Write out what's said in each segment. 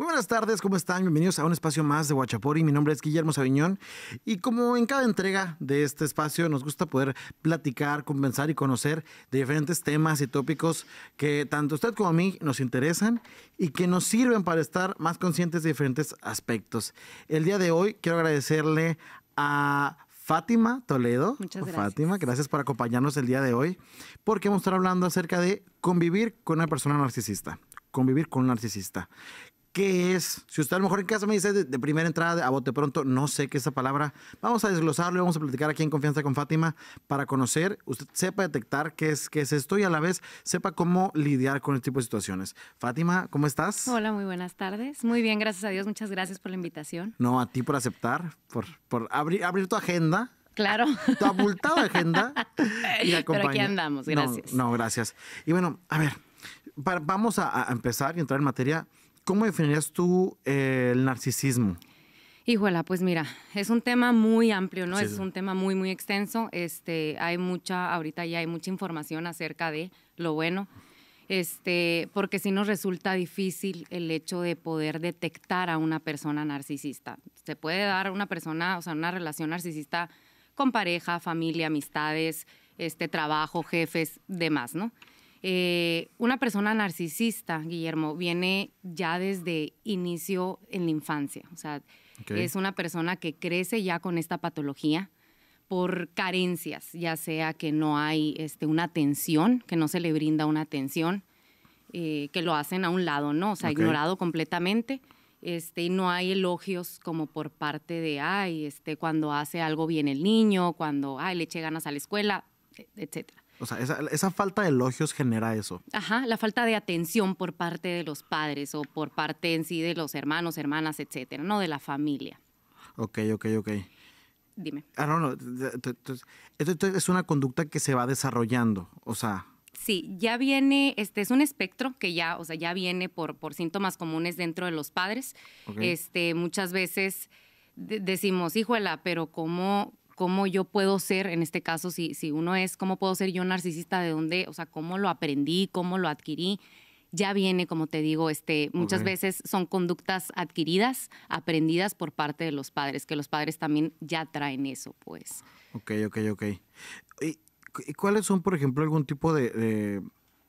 Muy buenas tardes, ¿cómo están? Bienvenidos a un espacio más de Huachapori. Mi nombre es Guillermo Sabiñón y como en cada entrega de este espacio nos gusta poder platicar, conversar y conocer de diferentes temas y tópicos que tanto usted como a mí nos interesan y que nos sirven para estar más conscientes de diferentes aspectos. El día de hoy quiero agradecerle a Fátima Toledo. Muchas gracias. Fátima, gracias por acompañarnos el día de hoy, porque vamos a estar hablando acerca de convivir con una persona narcisista. Convivir con un narcisista qué es. Si usted a lo mejor en casa me dice de, primera entrada, a bote pronto, no sé qué es esa palabra. Vamos a desglosarlo y vamos a platicar aquí en Confianza con Fátima para conocer, usted sepa detectar qué es, qué es esto y a la vez sepa cómo lidiar con este tipo de situaciones. Fátima, ¿cómo estás? Hola, muy buenas tardes. Muy bien, gracias a Dios. Muchas gracias por la invitación. No, a ti por aceptar, por, por abrir, tu agenda. Claro. Tu abultada agenda. Pero aquí andamos, gracias. No, gracias. Y bueno, a ver, vamos a empezar y entrar en materia ¿Cómo definirías tú eh, el narcisismo? Híjola, pues mira, es un tema muy amplio, ¿no? Es un tema muy, muy extenso. Este, hay mucha, ahorita ya hay mucha información acerca de lo bueno, este, porque si nos resulta difícil el hecho de poder detectar a una persona narcisista. Se puede dar una persona, o sea, una relación narcisista con pareja, familia, amistades, este, trabajo, jefes, demás, ¿no? Eh, una persona narcisista, Guillermo, viene ya desde inicio en la infancia. O sea, es una persona que crece ya con esta patología por carencias, ya sea que no hay este, una atención, que no se le brinda una atención, eh, que lo hacen a un lado, ¿no? O sea, ignorado completamente. Este, no hay elogios como por parte de, ay, este, cuando hace algo bien el niño, cuando, ay, le eche ganas a la escuela, e, etcétera. O sea, esa, falta de elogios genera eso. Ajá, la falta de atención por parte de los padres o por parte en sí de los hermanos, hermanas, etcétera, no de la familia. Ok, ok, ok. Dime. Ah, no, no. Esto este es una conducta que se va desarrollando, o sea. Sí, ya viene, este es un espectro que ya, o sea, ya viene por, síntomas comunes dentro de los padres. Este, muchas veces decimos, híjola, pero ¿cómo, cómo yo puedo ser, en este caso, si, si uno es, cómo puedo ser yo narcisista, de dónde, o sea, cómo lo aprendí, cómo lo adquirí ya viene, como te digo, este, muchas veces son conductas adquiridas, aprendidas por parte de los padres, que los padres también ya traen eso, pues. Ok, ok, ok. ¿Y cuáles son, por ejemplo, algún tipo de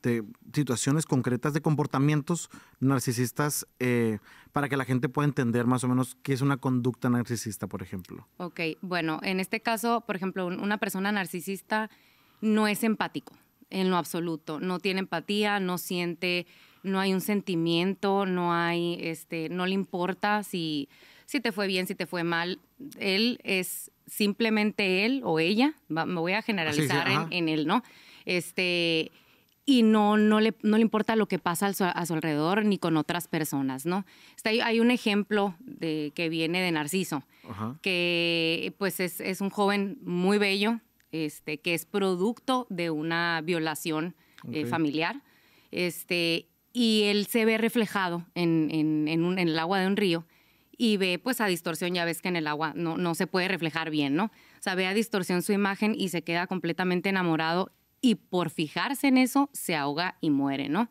este, situaciones concretas de comportamientos narcisistas eh, para que la gente pueda entender más o menos qué es una conducta narcisista, por ejemplo. Ok, bueno, en este caso, por ejemplo, una persona narcisista no es empático en lo absoluto, no tiene empatía, no siente, no hay un sentimiento, no hay, este, no le importa si, si te fue bien, si te fue mal, él es simplemente él o ella, me voy a generalizar en, en él, ¿no? Este y no, no, le, no le importa lo que pasa a su, alrededor ni con otras personas, ¿no? Está, hay un ejemplo de, que viene de Narciso, que pues es, un joven muy bello, este, que es producto de una violación eh, familiar, este, y él se ve reflejado en, el agua de un río y ve pues a distorsión, ya ves que en el agua no, no se puede reflejar bien, ¿no? O sea, ve a distorsión su imagen y se queda completamente enamorado y por fijarse en eso se ahoga y muere, ¿no?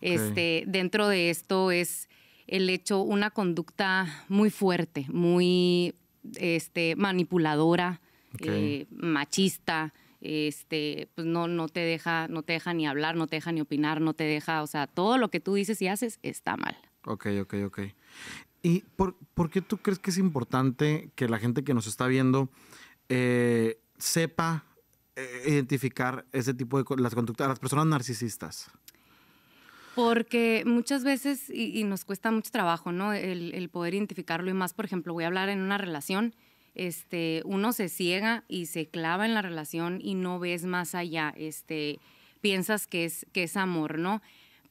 Este, dentro de esto es el hecho, una conducta muy fuerte, muy este, manipuladora, eh, machista, este, pues no, no, te deja, no te deja ni hablar, no te deja ni opinar, no te deja, o sea, todo lo que tú dices y haces está mal. Ok, ok, ok. ¿Y por, por qué tú crees que es importante que la gente que nos está viendo eh, sepa eh, identificar ese tipo de las conductas, las personas narcisistas? Porque muchas veces, y, nos cuesta mucho trabajo, ¿no? El, poder identificarlo y más, por ejemplo, voy a hablar en una relación, este, uno se ciega y se clava en la relación y no ves más allá, este, piensas que es, que es amor, ¿no?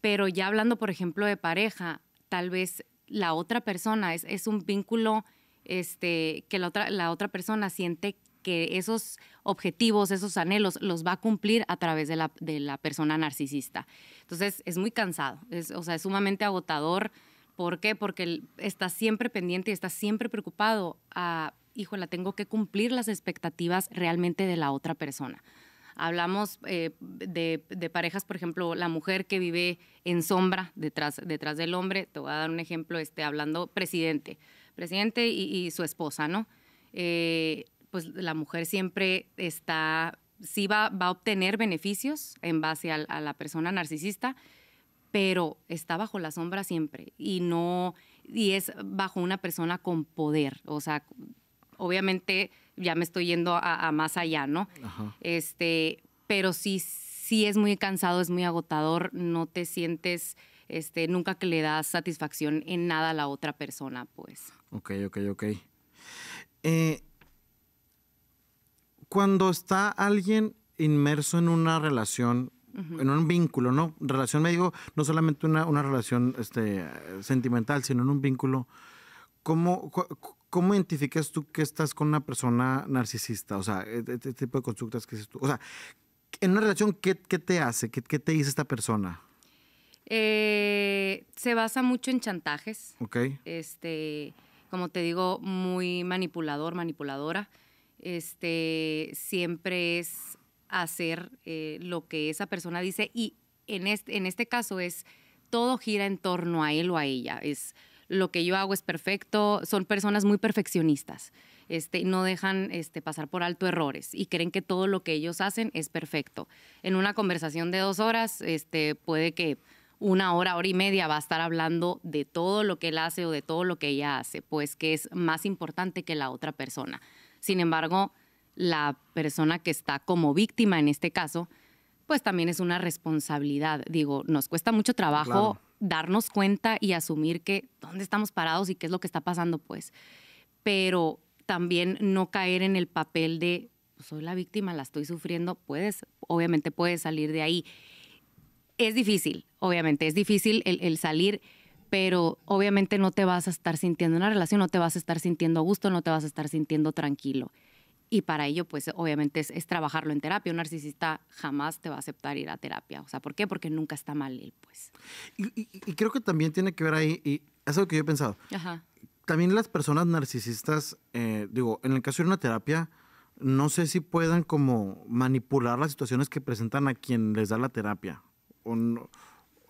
Pero ya hablando, por ejemplo, de pareja, tal vez la otra persona es, es un vínculo este, que la otra, la otra persona siente que esos objetivos, esos anhelos, los va a cumplir a través de la, de la persona narcisista. Entonces, es muy cansado, es, o sea, es sumamente agotador. ¿Por qué? Porque está siempre pendiente y está siempre preocupado a, híjole, tengo que cumplir las expectativas realmente de la otra persona. Hablamos eh, de, parejas, por ejemplo, la mujer que vive en sombra detrás, detrás del hombre. Te voy a dar un ejemplo, este, hablando presidente. Presidente y, su esposa, ¿no? Eh, pues la mujer siempre está, sí va, va a obtener beneficios en base a, la persona narcisista, pero está bajo la sombra siempre y no, y es bajo una persona con poder, o sea, obviamente ya me estoy yendo a, más allá, ¿no? Este, pero sí, sí es muy cansado, es muy agotador, no te sientes... Este, nunca que le das satisfacción en nada a la otra persona, pues. Ok, ok, ok. Eh, cuando está alguien inmerso en una relación, en un vínculo, ¿no? Relación, me digo, no solamente una, relación este, sentimental, sino en un vínculo, ¿cómo, identificas tú que estás con una persona narcisista? O sea, e, e, este, tipo de conductas que haces tú. O sea, en una relación, ¿qué, te hace? ¿Qué, te dice esta persona? Eh, se basa mucho en chantajes. Ok. Este, como te digo, muy manipulador, manipuladora este, siempre es hacer eh, lo que esa persona dice y en este, caso es todo gira en torno a él o a ella. Es lo que yo hago es perfecto, son personas muy perfeccionistas. Este, no dejan este, pasar por alto errores y creen que todo lo que ellos hacen es perfecto. En una conversación de dos horas, este, puede que una hora, hora y media va a estar hablando de todo lo que él hace o de todo lo que ella hace, pues que es más importante que la otra persona. Sin embargo, la persona que está como víctima en este caso, pues también es una responsabilidad. Digo, nos cuesta mucho trabajo darnos cuenta y asumir que dónde estamos parados y qué es lo que está pasando, pues. Pero también no caer en el papel de pues, soy la víctima, la estoy sufriendo, puedes, obviamente puedes salir de ahí. Es difícil, obviamente, es difícil el, el salir pero obviamente no te vas a estar sintiendo en la relación, no te vas a estar sintiendo a gusto, no te vas a estar sintiendo tranquilo. Y para ello, pues obviamente es, trabajarlo en terapia. Un narcisista jamás te va a aceptar ir a terapia. O sea, ¿por qué? Porque nunca está mal él, pues. Y, creo que también tiene que ver ahí, y es algo que yo he pensado. Ajá. También las personas narcisistas, eh, digo, en el caso de una terapia, no sé si puedan como manipular las situaciones que presentan a quien les da la terapia. O no,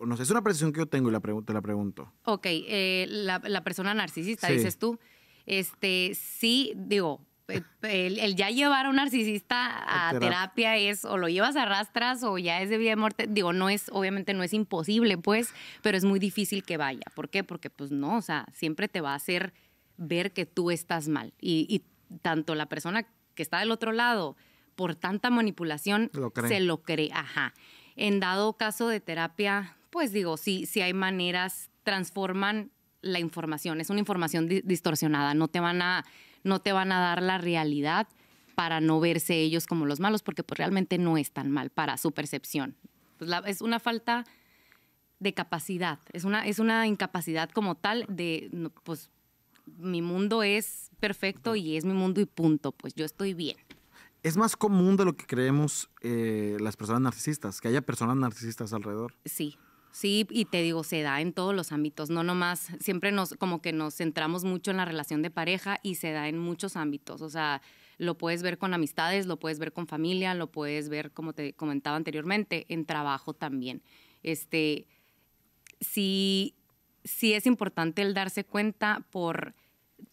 no es una precisión que yo tengo y te la pregunto. Ok, eh, la, persona narcisista, dices tú. Este, sí, digo, eh, el, ya llevar a un narcisista a terapia es o lo llevas a rastras o ya es de vida y muerte. Digo, no es, obviamente no es imposible, pues, pero es muy difícil que vaya. ¿Por qué? Porque, pues no, o sea, siempre te va a hacer ver que tú estás mal. Y, tanto la persona que está del otro lado, por tanta manipulación, se lo cree. Ajá. En dado caso de terapia pues digo, sí, si hay maneras, transforman la información, es una información distorsionada, no te, van a, no te van a dar la realidad para no verse ellos como los malos, porque pues realmente no es tan mal para su percepción. Pues, es una falta de capacidad, es una, es una incapacidad como tal de, pues mi mundo es perfecto y es mi mundo y punto, pues yo estoy bien. Es más común de lo que creemos eh, las personas narcisistas, que haya personas narcisistas alrededor. Sí, Sí, y te digo, se da en todos los ámbitos, no nomás, siempre nos, como que nos centramos mucho en la relación de pareja y se da en muchos ámbitos, o sea, lo puedes ver con amistades, lo puedes ver con familia, lo puedes ver, como te comentaba anteriormente, en trabajo también. Este, sí, sí es importante el darse cuenta por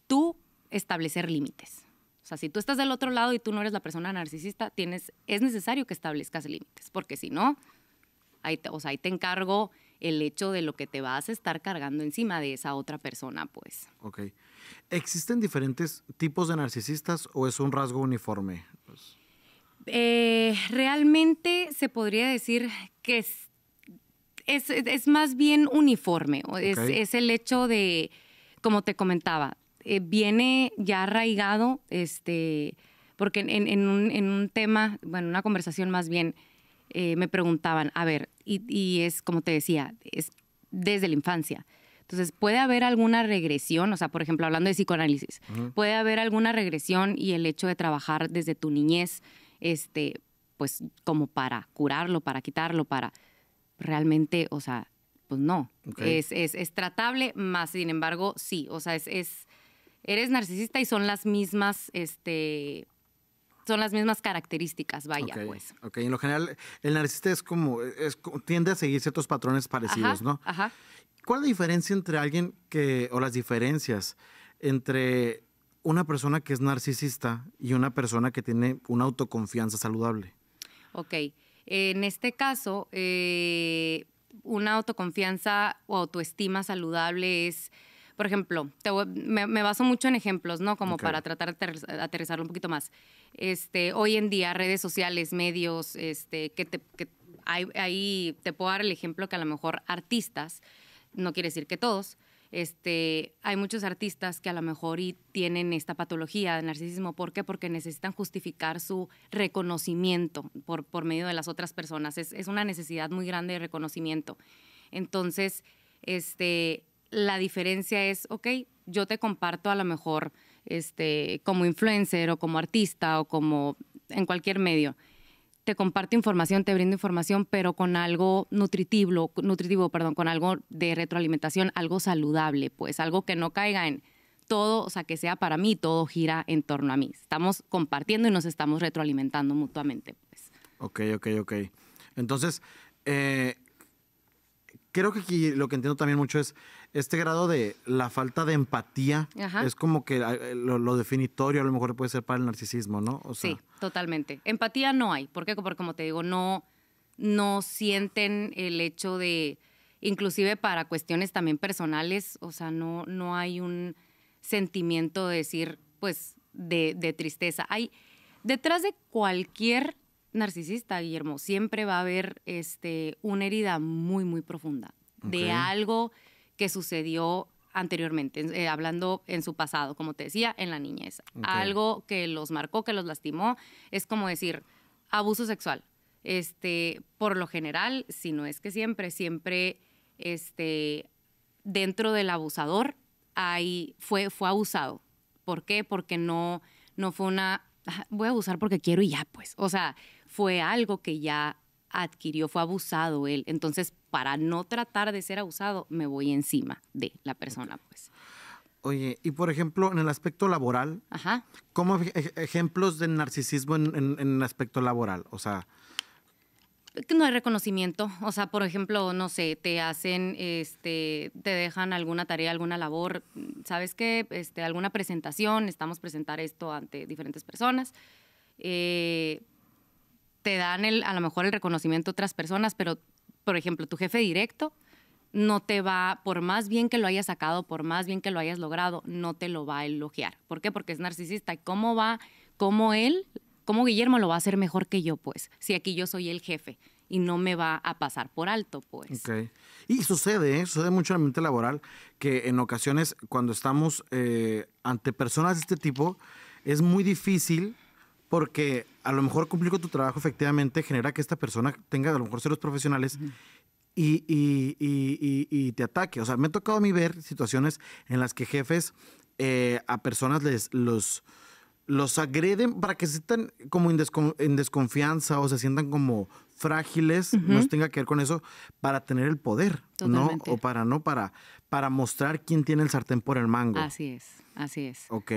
tú establecer límites. O sea, si tú estás del otro lado y tú no eres la persona narcisista, tienes, es necesario que establezcas límites, porque si no, ahí te, o sea, ahí te encargo el hecho de lo que te vas a estar cargando encima de esa otra persona, pues. Ok. ¿Existen diferentes tipos de narcisistas o es un rasgo uniforme? Eh, realmente se podría decir que es, es, más bien uniforme. Es, el hecho de, como te comentaba, eh, viene ya arraigado, este, porque en, un, en un tema, bueno, una conversación más bien, eh, me preguntaban, a ver, y, es como te decía, es desde la infancia. Entonces, ¿puede haber alguna regresión? O sea, por ejemplo, hablando de psicoanálisis, ¿puede haber alguna regresión y el hecho de trabajar desde tu niñez, este, pues como para curarlo, para quitarlo, para realmente, o sea, pues no. Es, es, es, tratable, más sin embargo, sí. O sea, es, es, eres narcisista y son las mismas, este, son las mismas características, vaya, pues. Ok, en lo general, el narcisista es como, es, tiende a seguir ciertos patrones parecidos, ¿no? Ajá. ¿Cuál es la diferencia entre alguien que, o las diferencias entre una persona que es narcisista y una persona que tiene una autoconfianza saludable? Ok, en este caso, eh, una autoconfianza o autoestima saludable es por ejemplo, me, baso mucho en ejemplos, ¿no? Como para tratar de aterrizarlo un poquito más. Este, hoy en día, redes sociales, medios, este, que, ahí, te puedo dar el ejemplo que a lo mejor artistas, no quiere decir que todos, este, hay muchos artistas que a lo mejor tienen esta patología de narcisismo. ¿Por qué? Porque necesitan justificar su reconocimiento por, por medio de las otras personas. Es, es, una necesidad muy grande de reconocimiento. Entonces, este, la diferencia es, ok, yo te comparto a lo mejor este, como influencer o como artista o como en cualquier medio. Te comparto información, te brindo información, pero con algo nutritivo, nutritivo, perdón, con algo de retroalimentación, algo saludable, pues, algo que no caiga en todo, o sea, que sea para mí, todo gira en torno a mí. Estamos compartiendo y nos estamos retroalimentando mutuamente, pues. Ok, ok, ok. Entonces, eh, creo que aquí lo que entiendo también mucho es este grado de la falta de empatía es como que ah, eh, lo, definitorio a lo mejor puede ser para el narcisismo, ¿no? sí, totalmente. Empatía no hay. ¿Por qué? Porque como te digo, no, no sienten el hecho de, inclusive para cuestiones también personales, o sea, no, no hay un sentimiento de decir, pues, de, de tristeza. Hay, detrás de cualquier narcisista, Guillermo, siempre va a haber este, una herida muy, muy profunda de algo que sucedió anteriormente, eh, hablando en su pasado, como te decía, en la niñez. Algo que los marcó, que los lastimó, es como decir, abuso sexual. Este, por lo general, si no es que siempre, siempre este, dentro del abusador fue, fue abusado. ¿Por qué? Porque no, no fue una, ah, voy a abusar porque quiero y ya, pues. O sea, fue algo que ya adquirió, fue abusado él. Entonces, para no tratar de ser abusado, me voy encima de la persona, pues. Oye, y por ejemplo, en el aspecto laboral, ¿cómo ejemplos de narcisismo en, en, el aspecto laboral? O sea... No hay reconocimiento. O sea, por ejemplo, no sé, te hacen, este, te dejan alguna tarea, alguna labor, ¿sabes qué? Este, alguna presentación, estamos presentar esto ante diferentes personas. Eh, te dan el, a lo mejor el reconocimiento de otras personas, pero por ejemplo, tu jefe directo no te va, por más bien que lo hayas sacado, por más bien que lo hayas logrado, no te lo va a elogiar. ¿Por qué? Porque es narcisista. ¿Y cómo va, cómo él, cómo Guillermo lo va a hacer mejor que yo, pues? Si aquí yo soy el jefe y no me va a pasar por alto, pues. Y sucede, ¿eh? sucede mucho en el ambiente laboral, que en ocasiones cuando estamos eh, ante personas de este tipo, es muy difícil porque a lo mejor cumplir con tu trabajo efectivamente genera que esta persona tenga a lo mejor celos profesionales y, te ataque. O sea, me ha tocado a mí ver situaciones en las que jefes eh, a personas les los los agreden para que se sientan como en, desconfianza o se sientan como frágiles, no tenga que ver con eso, para tener el poder, Totalmente. ¿no? O para no, para, para mostrar quién tiene el sartén por el mango. Así es, así es. Ok.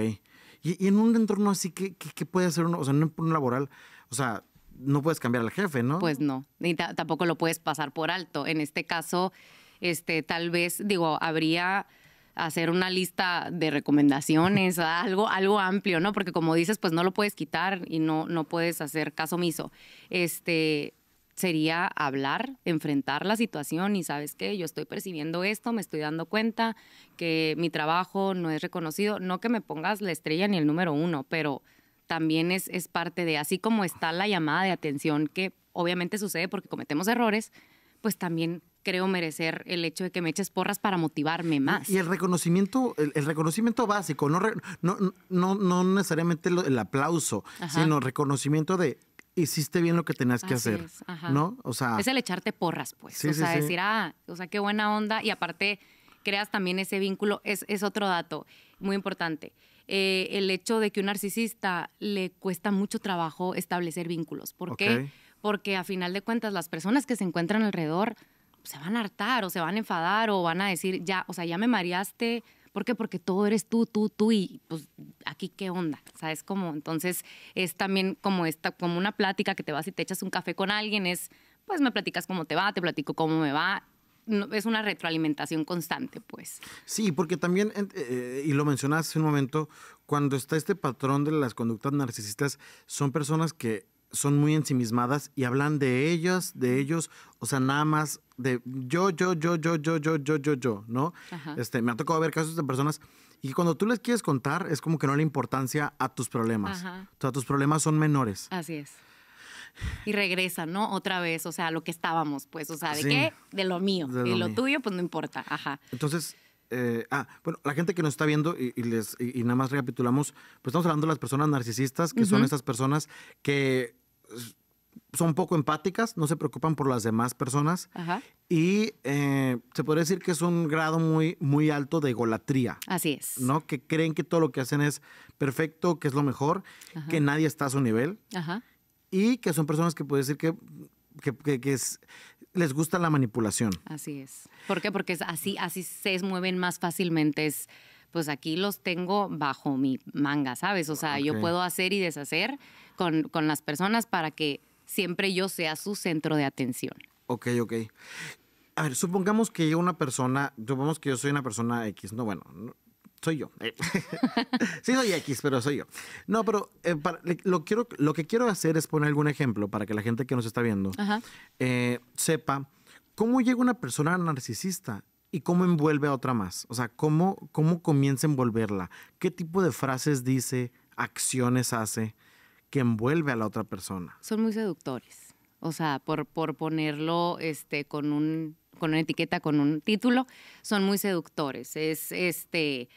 Y, en un entorno así, ¿qué, puede hacer uno? O sea, en un laboral, o sea, no puedes cambiar al jefe, ¿no? Pues no, ni tampoco lo puedes pasar por alto. En este caso, este, tal vez, digo, habría hacer una lista de recomendaciones, algo, algo amplio, ¿no? Porque como dices, pues no lo puedes quitar y no, no puedes hacer caso omiso. Este, sería hablar, enfrentar la situación y sabes qué, yo estoy percibiendo esto, me estoy dando cuenta que mi trabajo no es reconocido, no que me pongas la estrella ni el número uno, pero también es, es parte de, así como está la llamada de atención que obviamente sucede porque cometemos errores, pues también creo merecer el hecho de que me eches porras para motivarme más. Y el reconocimiento, el, reconocimiento básico, no, no, no, necesariamente el aplauso, sino sino reconocimiento de hiciste bien lo que tenías que hacer, ¿no? O sea, es el echarte porras, pues, o sea, decir, ah, o sea, qué buena onda y aparte creas también ese vínculo, es, otro dato muy importante. Eh, el hecho de que un narcisista le cuesta mucho trabajo establecer vínculos. ¿Por qué? Porque a final de cuentas las personas que se encuentran alrededor pues, se van a hartar o se van a enfadar o van a decir, ya, o sea, ya me mareaste, ¿Por qué? Porque todo eres tú, tú, tú y pues aquí qué onda, ¿sabes? cómo? entonces es también como esta, como una plática que te vas y te echas un café con alguien, es pues me platicas cómo te va, te platico cómo me va. es una retroalimentación constante, pues. Sí, porque también, eh, y lo mencionaste hace un momento, cuando está este patrón de las conductas narcisistas, son personas que son muy ensimismadas y hablan de ellas, de ellos, o sea, nada más de yo, yo, yo, yo, yo, yo, yo, yo, yo, ¿no? Ajá. Este, me ha tocado ver casos de personas y cuando tú les quieres contar es como que no le importancia a tus problemas. O sea, tus problemas son menores. Así es. Y regresan, ¿no? Otra vez, o sea, lo que estábamos, pues, o sea, ¿de qué? De lo mío. De lo y lo tuyo, pues no importa. Ajá. Entonces, eh, ah, bueno, la gente que nos está viendo y, les y, nada más recapitulamos, pues estamos hablando de las personas narcisistas, que son estas personas que son poco empáticas, no se preocupan por las demás personas y eh, se podría decir que es un grado muy, muy alto de egolatría. Así es. ¿No? Que creen que todo lo que hacen es perfecto, que es lo mejor, que nadie está a su nivel y que son personas que puede decir que, les gusta la manipulación. Así es. ¿Por qué? Porque así, así se mueven más fácilmente. Es, pues aquí los tengo bajo mi manga, ¿sabes? O sea, yo puedo hacer y deshacer con, con las personas para que siempre yo sea su centro de atención. Ok, ok. A ver, supongamos que una persona, supongamos que yo soy una persona X, no, bueno, soy yo. Eh, sí soy X, pero soy yo. No, pero eh, lo, quiero, lo que quiero hacer es poner algún ejemplo para que la gente que nos está viendo eh, sepa cómo llega una persona narcisista y cómo envuelve a otra más. O sea, cómo, cómo comienza a envolverla. ¿Qué tipo de frases dice, acciones hace que envuelve a la otra persona? Son muy seductores. O sea, por, por ponerlo este, con, un, con una etiqueta, con un título, son muy seductores. Es este.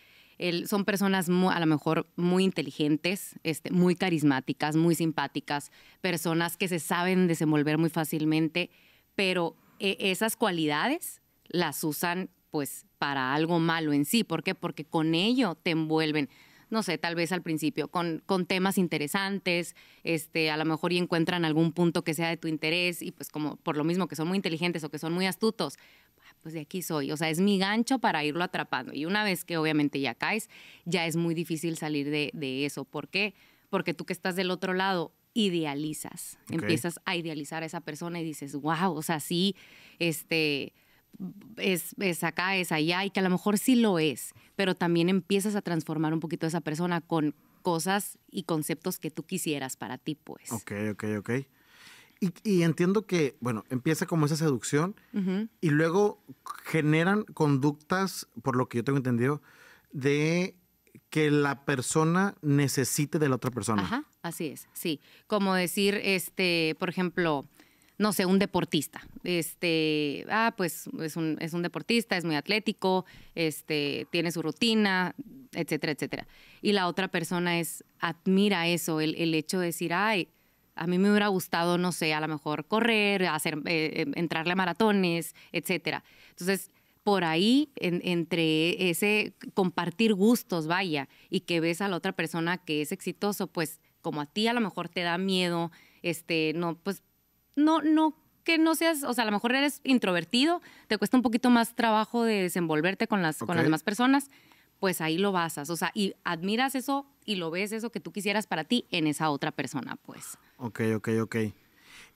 son personas muy, a lo mejor muy inteligentes, este, muy carismáticas, muy simpáticas, personas que se saben desenvolver muy fácilmente, pero e, esas cualidades las usan pues para algo malo en sí. ¿Por qué? Porque con ello te envuelven, no sé, tal vez al principio, con, con temas interesantes, este, a lo mejor y encuentran algún punto que sea de tu interés y pues como por lo mismo que son muy inteligentes o que son muy astutos, ah, pues de aquí soy. O sea, es mi gancho para irlo atrapando. Y una vez que obviamente ya caes, ya es muy difícil salir de, eso. ¿Por qué? Porque tú que estás del otro lado, idealizas. Empiezas a idealizar a esa persona y dices, wow, o sea, sí, este, es, acá, es allá, y que a lo mejor sí lo es, pero también empiezas a transformar un poquito a esa persona con cosas y conceptos que tú quisieras para ti, pues. Ok, ok, ok. Y, entiendo que, bueno, empieza como esa seducción y luego generan conductas, por lo que yo tengo entendido, de que la persona necesite de la otra persona. Ajá, así es, sí. Como decir, este, por ejemplo, no sé, un deportista. Este, ah, pues es un, deportista, es muy atlético, este, tiene su rutina, etcétera, etcétera. Y la otra persona es, admira eso, el, hecho de decir, ay, a mí me hubiera gustado, no sé, a lo mejor correr, hacer, eh, eh, entrarle a maratones, etcétera. Entonces, por ahí, entre ese compartir gustos, vaya, y que ves a la otra persona que es exitoso, pues como a ti a lo mejor te da miedo, este, no, pues no, no que no seas, o sea, a lo mejor eres introvertido, te cuesta un poquito más trabajo de desenvolverte con las, con las demás personas, pues ahí lo basas, o sea, y admiras eso y lo ves eso que tú quisieras para ti en esa otra persona, pues. Ok, ok, ok.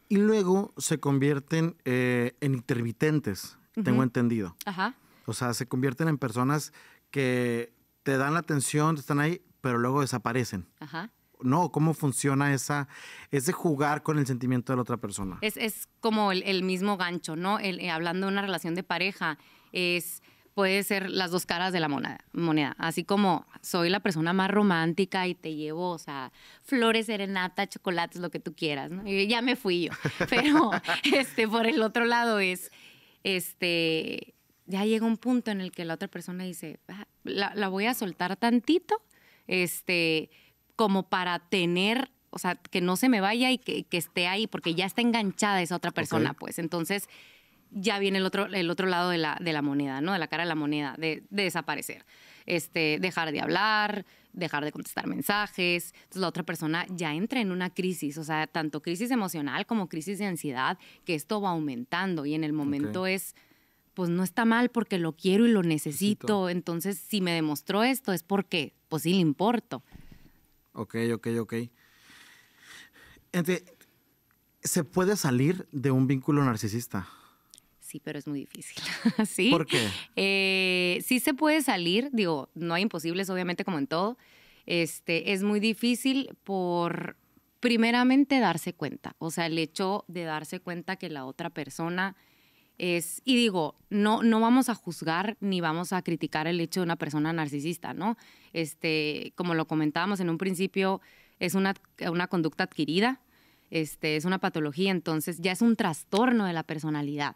Y luego se convierten eh, en intermitentes, tengo entendido. Ajá. O sea, se convierten en personas que te dan la atención, están ahí, pero luego desaparecen. Ajá. ¿no? ¿Cómo funciona esa, ese jugar con el sentimiento de la otra persona? Es, como el, mismo gancho, ¿no? Eh, hablando de una relación de pareja, es puede ser las dos caras de la moneda, Así como soy la persona más romántica y te llevo, o flores, serenata, chocolates, lo que tú quieras, ya me fui yo. Pero este, por el otro lado es, este, ya llega un punto en el que la otra persona dice, ah, la, la voy a soltar tantito, este, como para tener o sea, que no se me vaya y que, esté ahí, porque ya está enganchada esa otra persona, pues. Entonces, ya viene el otro, el otro lado de la, moneda, ¿no? De la cara de la moneda, de, desaparecer. Este, dejar de hablar, dejar de contestar mensajes. Entonces, la otra persona ya entra en una crisis, o sea, tanto crisis emocional como crisis de ansiedad, que esto va aumentando y en el momento es pues no está mal porque lo quiero y lo necesito. necesito. Entonces, si me demostró esto, es porque, pues sí le importo. Ok, ok, ok. ¿se puede salir de un vínculo narcisista? Sí, pero es muy difícil. ¿Por qué? Eh, sí se puede salir, digo, no hay imposibles, obviamente, como en todo. Este, es muy difícil por, primeramente, darse cuenta. O sea, el hecho de darse cuenta que la otra persona y digo, no, no vamos a juzgar ni vamos a criticar el hecho de una persona narcisista, ¿no? Este, como lo comentábamos en un principio, es una, una conducta adquirida, este, es una patología, entonces ya es un trastorno de la personalidad.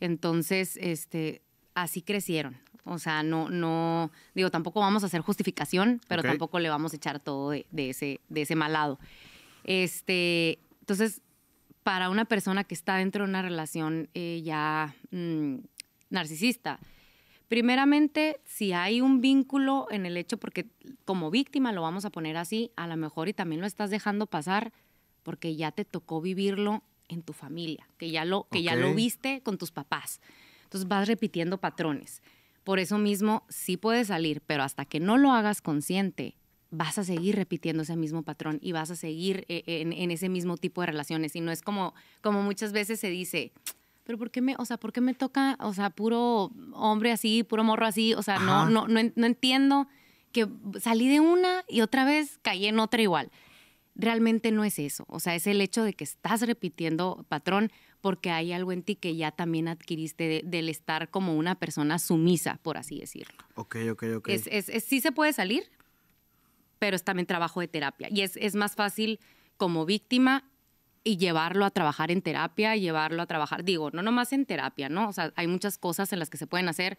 Entonces, este, así crecieron. O sea, no, no, digo, tampoco vamos a hacer justificación, pero tampoco le vamos a echar todo de, ese, de ese mal lado. Este, entonces, para una persona que está dentro de una relación eh, ya mm, narcisista. Primeramente, si hay un vínculo en el hecho, porque como víctima lo vamos a poner así, a lo mejor y también lo estás dejando pasar porque ya te tocó vivirlo en tu familia, que ya lo, que ya lo viste con tus papás. Entonces vas repitiendo patrones. Por eso mismo sí puedes salir, pero hasta que no lo hagas consciente, vas a seguir repitiendo ese mismo patrón y vas a seguir eh, en, ese mismo tipo de relaciones. Y no es como, como muchas veces se dice, pero ¿por qué me, o sea, ¿por qué me toca, o sea, puro hombre así, puro morro así? O sea, no, no, no, entiendo que salí de una y otra vez caí en otra igual. Realmente no es eso. O sea, es el hecho de que estás repitiendo patrón porque hay algo en ti que ya también adquiriste del estar como una persona sumisa, por así decirlo. Ok, ok, ok. es, sí se puede salir, pero es también trabajo de terapia. Y es, más fácil como víctima y llevarlo a trabajar en terapia, llevarlo a trabajar, digo, no nomás en terapia, ¿no? O sea, hay muchas cosas en las que se pueden hacer.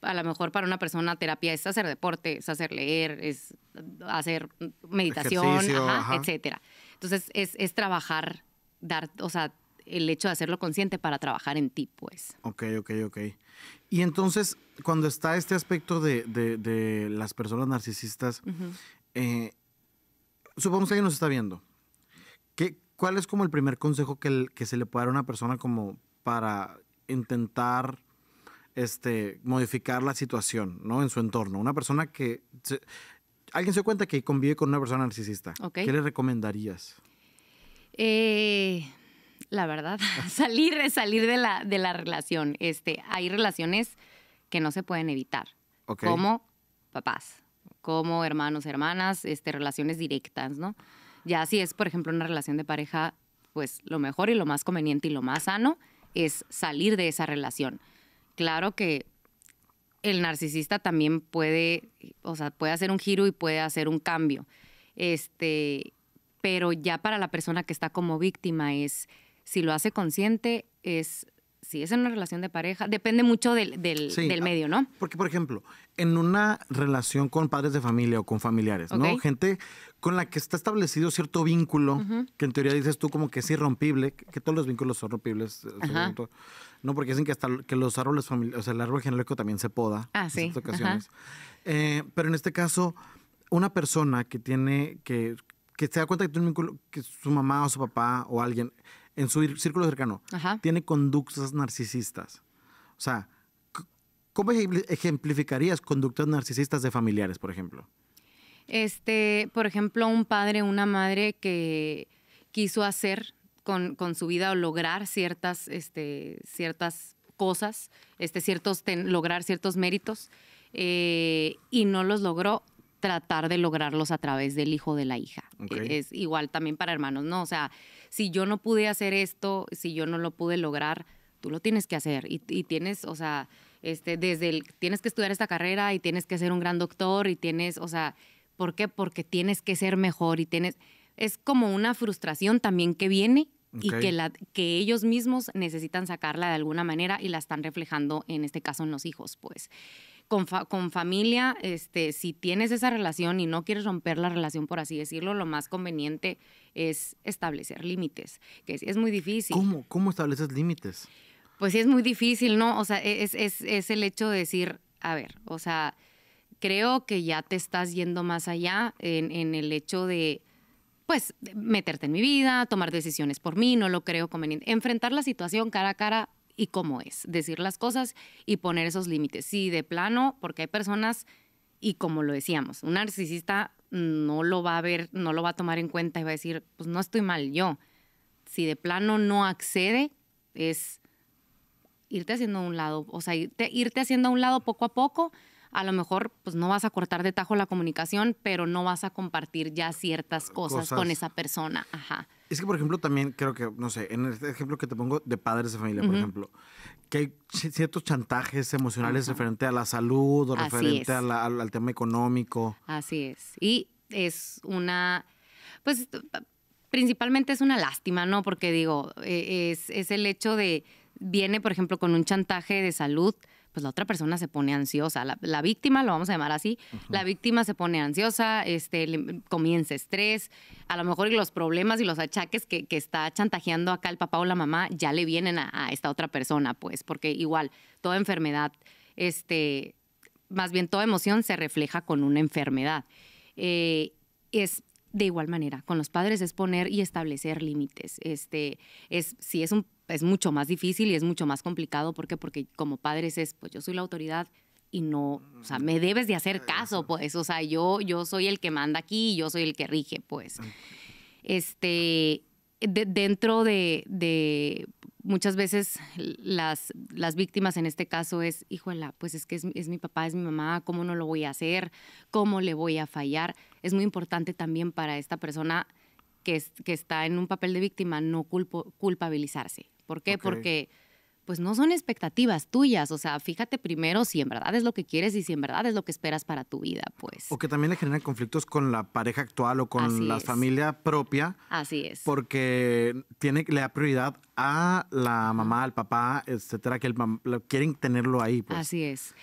A lo mejor para una persona terapia es hacer deporte, es hacer leer, es hacer meditación, etcétera. Entonces, es, trabajar, dar, o sea, el hecho de hacerlo consciente para trabajar en ti, pues. Ok, ok, ok. Y entonces, cuando está este aspecto de, las personas narcisistas, eh, supongamos que alguien nos está viendo. ¿Qué, ¿Cuál es como el primer consejo que, que se le puede dar a una persona como para intentar este, modificar la situación ¿no? en su entorno? Una persona que... alguien se cuenta que convive con una persona narcisista. ¿Qué le recomendarías? Eh, la verdad, salir, salir de la, de la relación. Este, hay relaciones que no se pueden evitar, como papás, como hermanos, hermanas, este, relaciones directas, ¿no? Ya si es, por ejemplo, una relación de pareja, pues lo mejor y lo más conveniente y lo más sano es salir de esa relación. Claro que el narcisista también puede, o sea, puede hacer un giro y puede hacer un cambio. Este, pero ya para la persona que está como víctima es, si lo hace consciente, es si es en una relación de pareja, depende mucho del, ah, medio, ¿no? Porque, por ejemplo, en una relación con padres de familia o con familiares, ¿no? Gente con la que está establecido cierto vínculo, que en teoría dices tú como que es irrompible, que todos los vínculos son rompibles, eh, ¿no? Porque dicen que hasta que los árboles familiares, o sea, el árbol genealógico también se poda ah, en ciertas ocasiones. Eh, pero en este caso, una persona que tiene, que, que se da cuenta que, tiene un vínculo, que su mamá o su papá o alguien en su círculo cercano, tiene conductas narcisistas. O sea, ¿cómo ejemplificarías conductas narcisistas de familiares, por ejemplo? Este, por ejemplo, un padre, una madre que quiso hacer con, su vida o lograr ciertas, este, ciertas cosas, este, ciertos lograr ciertos méritos eh, y no los logró tratar de lograrlos a través del hijo de la hija. E, es igual también para hermanos, ¿no? O sea, si yo no pude hacer esto, si yo no lo pude lograr, tú lo tienes que hacer y, tienes, o sea, este, desde el, tienes que estudiar esta carrera y tienes que ser un gran doctor y tienes, o sea, ¿por qué? Porque tienes que ser mejor y tienes, es como una frustración también que viene y que, la, que ellos mismos necesitan sacarla de alguna manera y la están reflejando en este caso en los hijos, pues con, con, familia, este, si tienes esa relación y no quieres romper la relación, por así decirlo, lo más conveniente es establecer límites, que es, muy difícil. ¿Cómo? ¿Cómo estableces límites? Pues sí, es muy difícil, ¿no? O sea, e, es, el hecho de decir, a ver, o sea, creo que ya te estás yendo más allá en, en el hecho de pues meterte en mi vida, tomar decisiones por mí, no lo creo conveniente. Enfrentar la situación cara a cara y cómo es, decir las cosas y poner esos límites. Sí, de plano, porque hay personas, y como lo decíamos, un narcisista no lo va a ver, no lo va a tomar en cuenta y va a decir, pues no estoy mal yo. Si de plano no accede, es irte haciendo a un lado, o sea, irte, irte haciendo a un lado poco a poco, a lo mejor pues no vas a cortar de tajo la comunicación, pero no vas a compartir ya ciertas cosas, cosas. con esa persona. Ajá. Es que, por ejemplo, también creo que, no sé, en el este ejemplo que te pongo de padres de familia, por ejemplo, que hay ciertos chantajes emocionales referente a la salud o referente al, al tema económico. Así es. Y es una, pues principalmente es una lástima, ¿no? Porque digo, e, es, es, el hecho de, viene por ejemplo con un chantaje de salud, pues la otra persona se pone ansiosa. La, víctima, lo vamos a llamar así, la víctima se pone ansiosa, este, comienza estrés, a lo mejor los problemas y los achaques que, está chantajeando acá el papá o la mamá ya le vienen a, esta otra persona, pues, porque igual toda enfermedad, este, más bien toda emoción se refleja con una enfermedad. Eh, es de igual manera, con los padres es poner y establecer límites. Este, es, si es un es mucho más difícil y es mucho más complicado. ¿Por Porque como padres es, pues yo soy la autoridad y no, o sea, me debes de hacer caso, pues, o sea, yo, yo soy el que manda aquí, yo soy el que rige, pues. Este, dentro de, muchas veces las, las víctimas en este caso es, híjole, pues es que es, mi papá, es mi mamá, ¿cómo no lo voy a hacer? ¿Cómo le voy a fallar? Es muy importante también para esta persona que, que, está en un papel de víctima no culpo, culpabilizarse. ¿Por qué? Porque pues no son expectativas tuyas. O sea, fíjate primero si en verdad es lo que quieres y si en verdad es lo que esperas para tu vida, pues. O que también le generan conflictos con la pareja actual o con la familia propia. Así es. Porque tiene, le da prioridad a la mamá, al papá, etcétera, que el, quieren tenerlo ahí. Pues. Así es.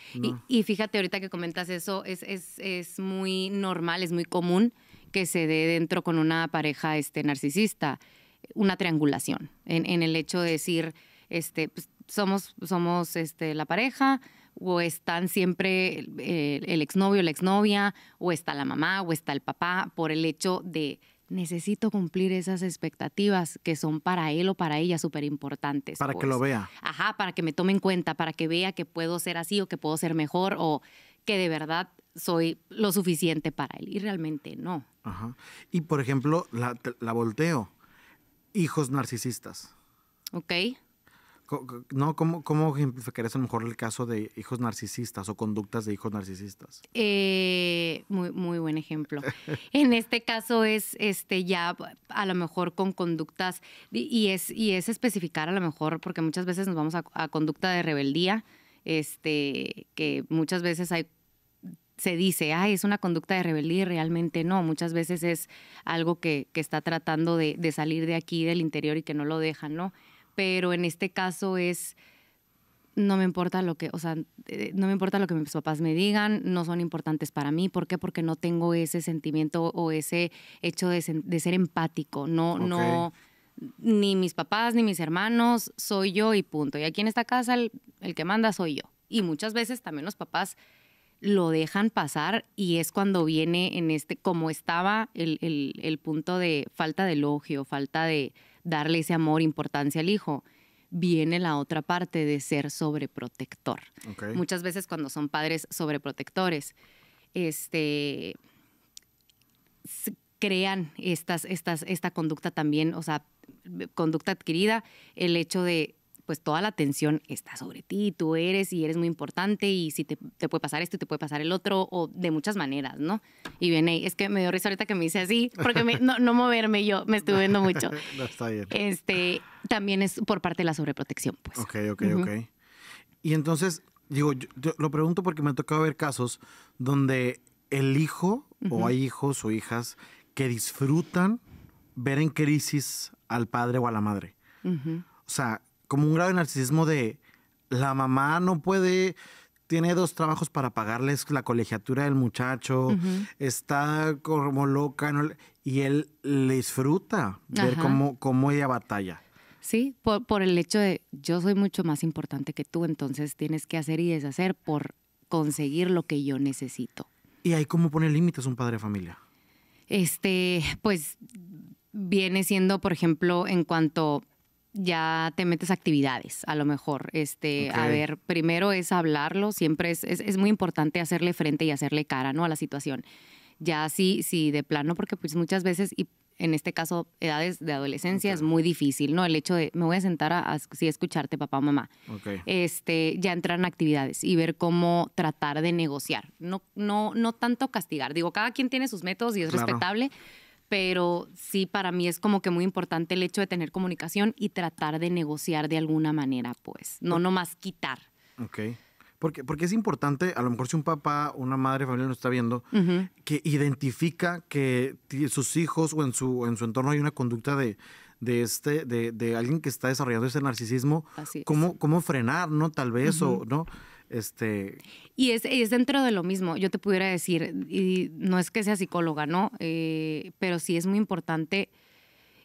Y, fíjate, ahorita que comentas eso, es, es, es muy normal, es muy común que se dé dentro con una pareja este, narcisista una triangulación en, el hecho de decir, este, pues, somos, somos este, la pareja, o están siempre el, exnovio, la exnovia, o está la mamá, o está el papá, por el hecho de necesito cumplir esas expectativas que son para él o para ella súper importantes. Para que pues. lo vea. Ajá, para que me tome en cuenta, para que vea que puedo ser así o que puedo ser mejor o que de verdad soy lo suficiente para él. Y realmente no. Ajá. Y por ejemplo, la volteo hijos narcisistas. Ok. No, ¿cómo, cómo ejemplificarías a lo mejor el caso de hijos narcisistas o conductas de hijos narcisistas? Eh, muy, muy buen ejemplo. en este caso es este ya a lo mejor con conductas, y es, y es especificar a lo mejor, porque muchas veces nos vamos a, a conducta de rebeldía, este, que muchas veces hay se dice, ay es una conducta de rebeldía realmente no. Muchas veces es algo que, está tratando de, salir de aquí, del interior y que no lo dejan, ¿no? Pero en este caso es, no me importa lo que, o sea, eh, no me importa lo que mis papás me digan, no son importantes para mí. ¿Por qué? Porque no tengo ese sentimiento o ese hecho de, ser empático. No, no, ni mis papás ni mis hermanos, soy yo y punto. Y aquí en esta casa el, el que manda soy yo. Y muchas veces también los papás lo dejan pasar y es cuando viene en este, como estaba el, punto de falta de elogio, falta de darle ese amor, importancia al hijo, viene la otra parte de ser sobreprotector. Muchas veces cuando son padres sobreprotectores, este, crean estas, estas, esta conducta también, o sea, conducta adquirida, el hecho de pues toda la atención está sobre ti, tú eres y eres muy importante y si te, puede pasar esto te puede pasar el otro o de muchas maneras, ¿no? Y viene, es que me dio risa ahorita que me hice así, porque no, moverme yo, me estuve viendo mucho. está bien. Este, también es por parte de la sobreprotección, pues. Ok, ok, ok. Y entonces, digo, yo, lo pregunto porque me ha tocado ver casos donde el hijo o hay hijos o hijas que disfrutan ver en crisis al padre o a la madre. O sea, como un grado de narcisismo de la mamá no puede, tiene dos trabajos para pagarles la colegiatura del muchacho, está como loca y él le disfruta ver cómo, ella batalla. Sí, por, por, el hecho de yo soy mucho más importante que tú, entonces tienes que hacer y deshacer por conseguir lo que yo necesito. ¿Y ahí cómo pone límites un padre de familia? Este, pues viene siendo, por ejemplo, en cuanto ya te metes actividades, a lo mejor. Este, A ver, primero es hablarlo, siempre es, es, muy importante hacerle frente y hacerle cara ¿no? a la situación. Ya sí, sí, de plano, porque pues muchas veces, y en este caso, edades de adolescencia, es muy difícil, ¿no? El hecho de, me voy a sentar a, escucharte, papá o mamá. Este, ya entrar en actividades y ver cómo tratar de negociar. No, no, no tanto castigar. Digo, cada quien tiene sus métodos y es respetable, pero sí para mí es como que muy importante el hecho de tener comunicación y tratar de negociar de alguna manera, pues, no nomás quitar. Ok. Porque, porque es importante, a lo mejor si un papá o una madre familia nos está viendo, que identifica que sus hijos o en su, en su entorno hay una conducta de, de este, de, de alguien que está desarrollando ese narcisismo, es. ¿cómo, cómo frenar, ¿no? Tal vez, o, ¿no? Este, y es, dentro de lo mismo, yo te pudiera decir, no es que sea psicóloga, ¿no? Eh, pero sí es muy importante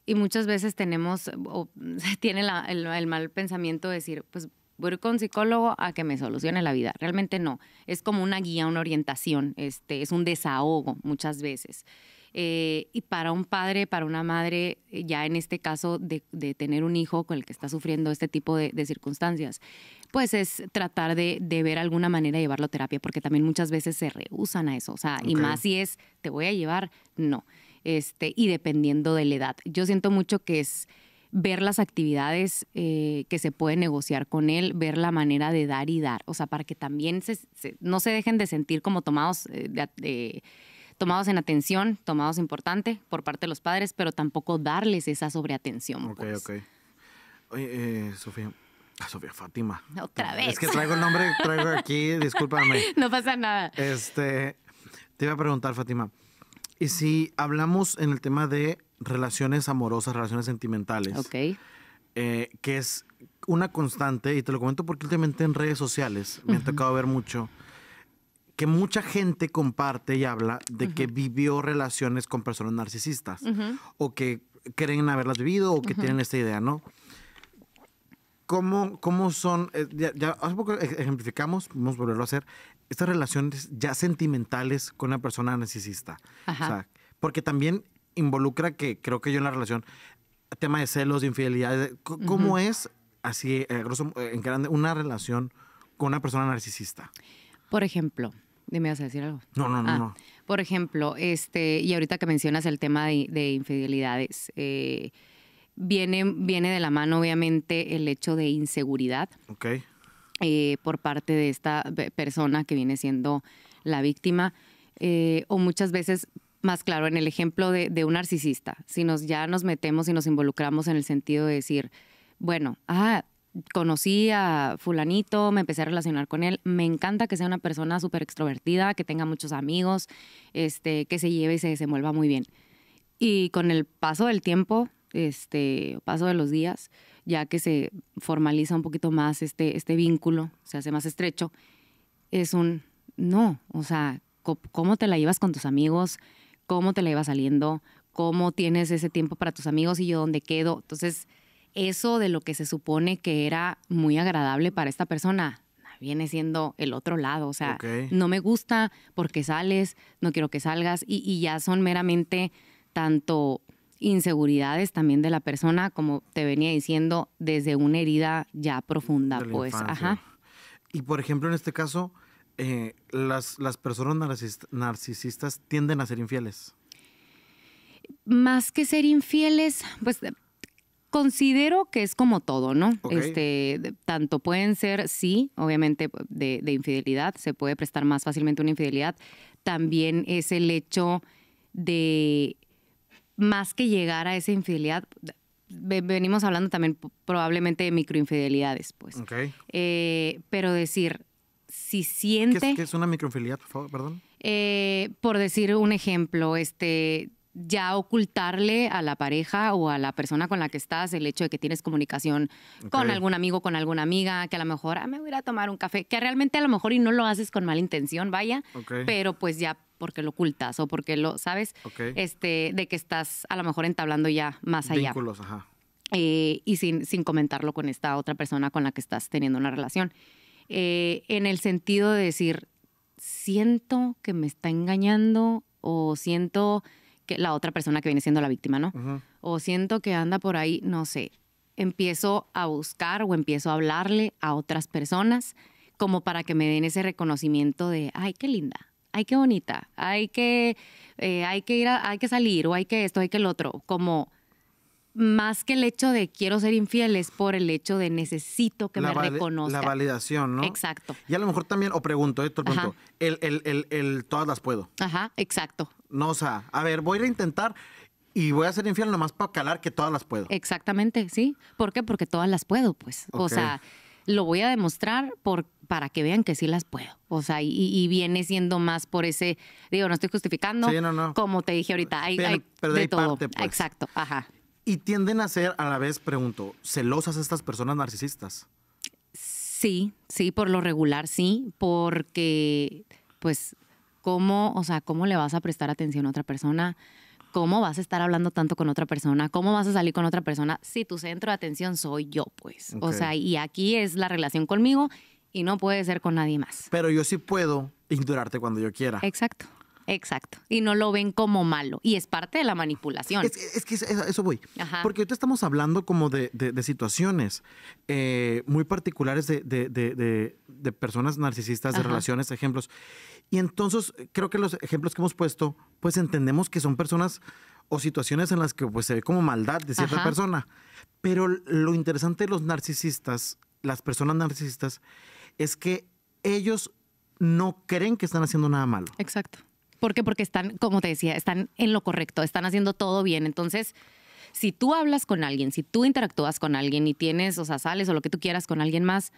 y muchas veces tenemos, o tiene el, mal pensamiento de decir, pues voy con psicólogo a que me solucione la vida. Realmente no. Es como una guía, una orientación, este, es un desahogo muchas veces. Eh, y para un padre, para una madre, eh, ya en este caso de, tener un hijo con el que está sufriendo este tipo de, circunstancias, pues es tratar de, ver alguna manera de llevarlo a terapia, porque también muchas veces se rehusan a eso. O sea, y más si es, te voy a llevar, no. Este, y dependiendo de la edad. Yo siento mucho que es ver las actividades eh, que se puede negociar con él, ver la manera de dar y dar, o sea, para que también no se dejen de sentir como tomados de, tomados en atención, tomados importante por parte de los padres, pero tampoco darles esa sobreatención. Ok, pues. ok. Oye, eh, Sofía. Ah, Sofía Fátima. Otra vez. Es que traigo el nombre, traigo aquí, discúlpame. No pasa nada. Este, te iba a preguntar, Fátima, y si hablamos en el tema de relaciones amorosas, relaciones sentimentales. Ok. Eh, que es una constante, y te lo comento porque últimamente en redes sociales me ha tocado ver mucho que mucha gente comparte y habla de que vivió relaciones con personas narcisistas o que creen haberlas vivido o que tienen esta idea, ¿no? ¿Cómo, son, eh, ya, hace poco ejemplificamos, vamos a volverlo a hacer, estas relaciones ya sentimentales con una persona narcisista? porque también involucra que creo que yo en la relación, tema de celos, de infidelidad, ¿cómo es así, eh, eh, en grande, una relación con una persona narcisista? Por ejemplo, ¿Me vas a decir algo? No, no, ah, no. Por ejemplo, este, y ahorita que mencionas el tema de, infidelidades, eh, viene, viene de la mano, obviamente, el hecho de inseguridad. Ok. Eh, por parte de esta persona que viene siendo la víctima, eh, o muchas veces, más claro, en el ejemplo de, un narcisista, si nos ya nos metemos y nos involucramos en el sentido de decir, bueno, ah, conocí a fulanito, me empecé a relacionar con él. Me encanta que sea una persona súper extrovertida, que tenga muchos amigos, este, que se lleve y se desenvuelva muy bien. Y con el paso del tiempo, este, paso de los días, ya que se formaliza un poquito más este, este vínculo, se hace más estrecho, es un no, o sea, cómo te la llevas con tus amigos, cómo te la llevas saliendo, cómo tienes ese tiempo para tus amigos y yo dónde quedo. Entonces, eso de lo que se supone que era muy agradable para esta persona viene siendo el otro lado, o sea, no me gusta porque sales, no quiero que salgas y, ya son meramente tanto inseguridades también de la persona, como te venía diciendo, desde una herida ya profunda, pues. Ajá. Y por ejemplo, en este caso, eh, las, personas narcisistas tienden a ser infieles. Más que ser infieles, pues Considero que es como todo, ¿no? Este, tanto pueden ser, sí, obviamente de, infidelidad, se puede prestar más fácilmente una infidelidad. También es el hecho de, más que llegar a esa infidelidad, venimos hablando también probablemente de microinfidelidades, pues. Ok. Eh, pero decir, si siente... ¿Qué es, una microinfidelidad, por favor, perdón? Eh, por decir un ejemplo, este, ya ocultarle a la pareja o a la persona con la que estás el hecho de que tienes comunicación con algún amigo, con alguna amiga, que a lo mejor ah, me voy a tomar un café, que realmente a lo mejor y no lo haces con mala intención, vaya, pero pues ya porque lo ocultas o porque lo, ¿sabes? Este, de que estás a lo mejor entablando ya más allá. ajá. Eh, y sin, sin comentarlo con esta otra persona con la que estás teniendo una relación. Eh, en el sentido de decir, siento que me está engañando o siento que la otra persona que viene siendo la víctima, ¿no? O siento que anda por ahí, no sé, empiezo a buscar o empiezo a hablarle a otras personas como para que me den ese reconocimiento de, ay, qué linda, ay, qué bonita, que, eh, hay que ir, hay que salir, o hay que esto, hay que el otro, como más que el hecho de quiero ser infiel es por el hecho de necesito que me reconozcan. La validación, ¿no? Exacto. Y a lo mejor también, o pregunto, Héctor, el, el, el, todas las puedo. Ajá, exacto no, o sea, a ver, voy a intentar y voy a ser infiel nomás para calar que todas las puedo. Exactamente, sí. ¿Por qué? Porque todas las puedo, pues. O sea, lo voy a demostrar por, para que vean que sí las puedo. O sea, y, viene siendo más por ese, digo, no estoy justificando, sí, no, no. como te dije ahorita, hay, de, Parte, pues. Exacto, ajá. Y tienden a ser, a la vez, pregunto, celosas estas personas narcisistas. Sí, sí, por lo regular sí, porque pues cómo, o sea, cómo le vas a prestar atención a otra persona, cómo vas a estar hablando tanto con otra persona, cómo vas a salir con otra persona si tu centro de atención soy yo, pues. O sea, y aquí es la relación conmigo y no puede ser con nadie más. Pero yo sí puedo ignorarte cuando yo quiera. Exacto. Exacto. Y no lo ven como malo. Y es parte de la manipulación. Es, que eso, voy. Porque ahorita estamos hablando como de, situaciones eh, muy particulares de, de personas narcisistas, de relaciones, ejemplos. Y entonces creo que los ejemplos que hemos puesto, pues entendemos que son personas o situaciones en las que pues, se ve como maldad de cierta persona. Pero lo interesante de los narcisistas, las personas narcisistas, es que ellos no creen que están haciendo nada malo. Exacto. ¿Por qué? Porque están, como te decía, están en lo correcto, están haciendo todo bien. Entonces, si tú hablas con alguien, si tú interactúas con alguien y tienes, o sea, sales o lo que tú quieras con alguien más,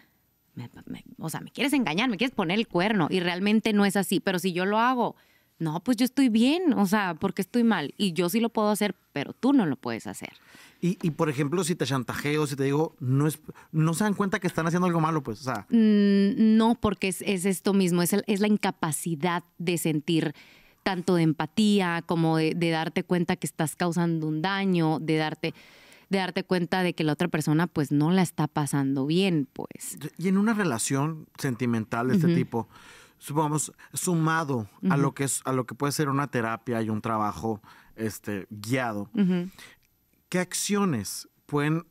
o sea, me quieres engañar, me quieres poner el cuerno y realmente no es así. Pero si yo lo hago, no, pues yo estoy bien, o sea, porque estoy mal y yo sí lo puedo hacer, pero tú no lo puedes hacer. Y, por ejemplo, si te chantajeo, si te digo, no es, no se dan cuenta que están haciendo algo malo, pues, o sea. Mm, no, porque es, esto mismo, es, la incapacidad de sentir tanto de empatía como de, darte cuenta que estás causando un daño, de darte de darte cuenta de que la otra persona pues no la está pasando bien, pues. Y en una relación sentimental de este tipo, supongamos, sumado a lo que es, a lo que puede ser una terapia y un trabajo este, guiado. ¿qué acciones pueden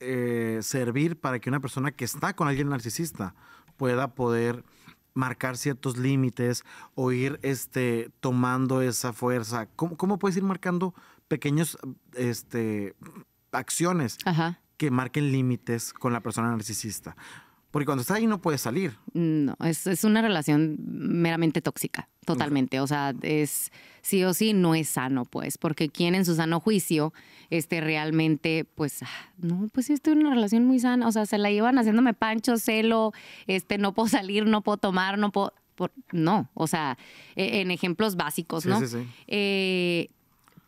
eh, servir para que una persona que está con alguien narcisista pueda poder marcar ciertos límites o ir este, tomando esa fuerza? ¿Cómo, puedes ir marcando pequeñas este, acciones que marquen límites con la persona narcisista? Porque cuando estás ahí no puedes salir. No, es, una relación meramente tóxica, totalmente. O sea, es sí o sí no es sano, pues, porque quien en su sano juicio, este realmente, pues, ah, no, pues sí estoy en una relación muy sana. O sea, se la llevan haciéndome pancho, celo, este, no puedo salir, no puedo tomar, no puedo. no, o sea, e, en ejemplos básicos, ¿no? Sí, sí, sí. Eh,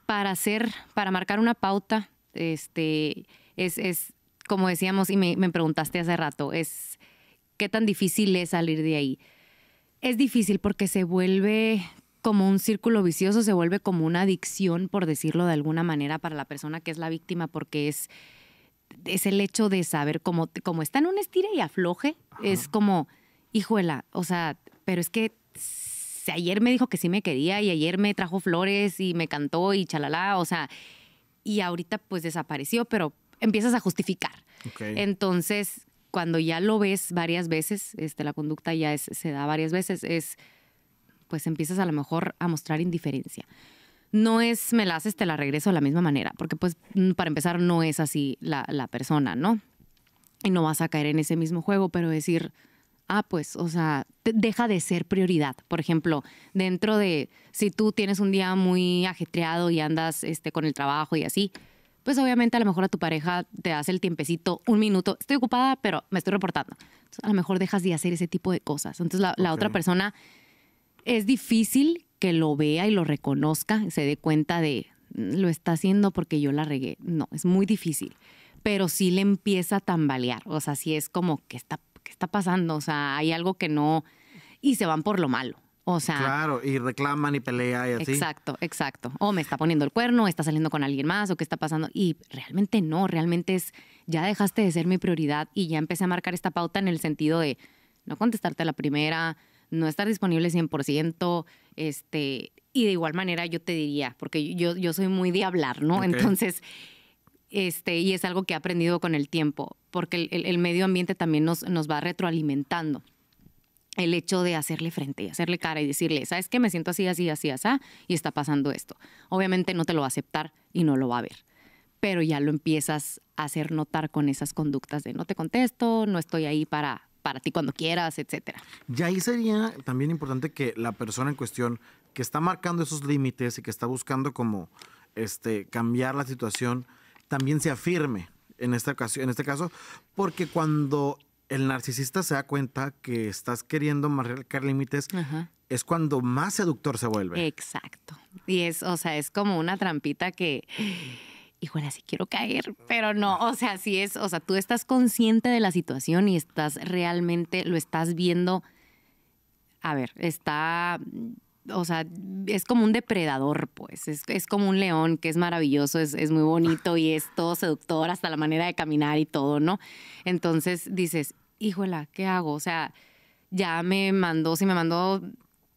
para hacer, para marcar una pauta, este, es, es como decíamos y me, preguntaste hace rato, es qué tan difícil es salir de ahí. Es difícil porque se vuelve como un círculo vicioso, se vuelve como una adicción, por decirlo de alguna manera, para la persona que es la víctima, porque es, es el hecho de saber cómo, está en un estira y afloje. Es como, hijuela, o sea, pero es que ayer me dijo que sí me quería y ayer me trajo flores y me cantó y chalala, o sea, y ahorita pues desapareció, pero empiezas a justificar. Entonces, cuando ya lo ves varias veces, este, la conducta ya se da varias veces, es pues empiezas a lo mejor a mostrar indiferencia. No es me la haces, te la regreso de la misma manera, porque pues para empezar no es así la, persona, ¿no? Y no vas a caer en ese mismo juego, pero decir, ah, pues, o sea, deja de ser prioridad. Por ejemplo, dentro de, si tú tienes un día muy ajetreado y andas este, con el trabajo y así, pues obviamente a lo mejor a tu pareja te hace el tiempecito, un minuto, estoy ocupada, pero me estoy reportando. a lo mejor dejas de hacer ese tipo de cosas. Entonces la, otra persona es difícil que lo vea y lo reconozca, se dé cuenta de mm, lo está haciendo porque yo la regué. No, es muy difícil. Pero sí le empieza a tambalear. O sea, si es como, está, qué está pasando? O sea, hay algo que no... Y se van por lo malo. O sea. Claro, y reclaman y pelean y así. Exacto, exacto. O me está poniendo el cuerno, está saliendo con alguien más, o qué está pasando. Y realmente no, realmente es, ya dejaste de ser mi prioridad y ya empecé a marcar esta pauta en el sentido de no contestarte a la primera, no estar disponible 100%, este, y de igual manera yo te diría, porque yo, yo soy muy de hablar, ¿no? Entonces, este, y es algo que he aprendido con el tiempo, porque el, medio ambiente también nos, nos va retroalimentando el hecho de hacerle frente, y hacerle cara y decirle, ¿sabes qué? Me siento así, así, así, así, y está pasando esto. Obviamente no te lo va a aceptar y no lo va a ver, pero ya lo empiezas a hacer notar con esas conductas de no te contesto, no estoy ahí para, para ti cuando quieras, etcétera. Y ahí sería también importante que la persona en cuestión que está marcando esos límites y que está buscando como este, cambiar la situación, también se afirme en, esta ocasión, en este caso, porque cuando el narcisista se da cuenta que estás queriendo marcar límites, es cuando más seductor se vuelve. Exacto. Y es, o sea, es como una trampita que, híjole, así quiero caer, pero no, o sea, sí es, o sea, tú estás consciente de la situación y estás realmente, lo estás viendo, a ver, está o sea, es como un depredador, pues, es, como un león que es maravilloso, es, muy bonito y es todo seductor, hasta la manera de caminar y todo, ¿no? Entonces dices, híjola, ¿qué hago? O sea, ya me mandó, si me mandó,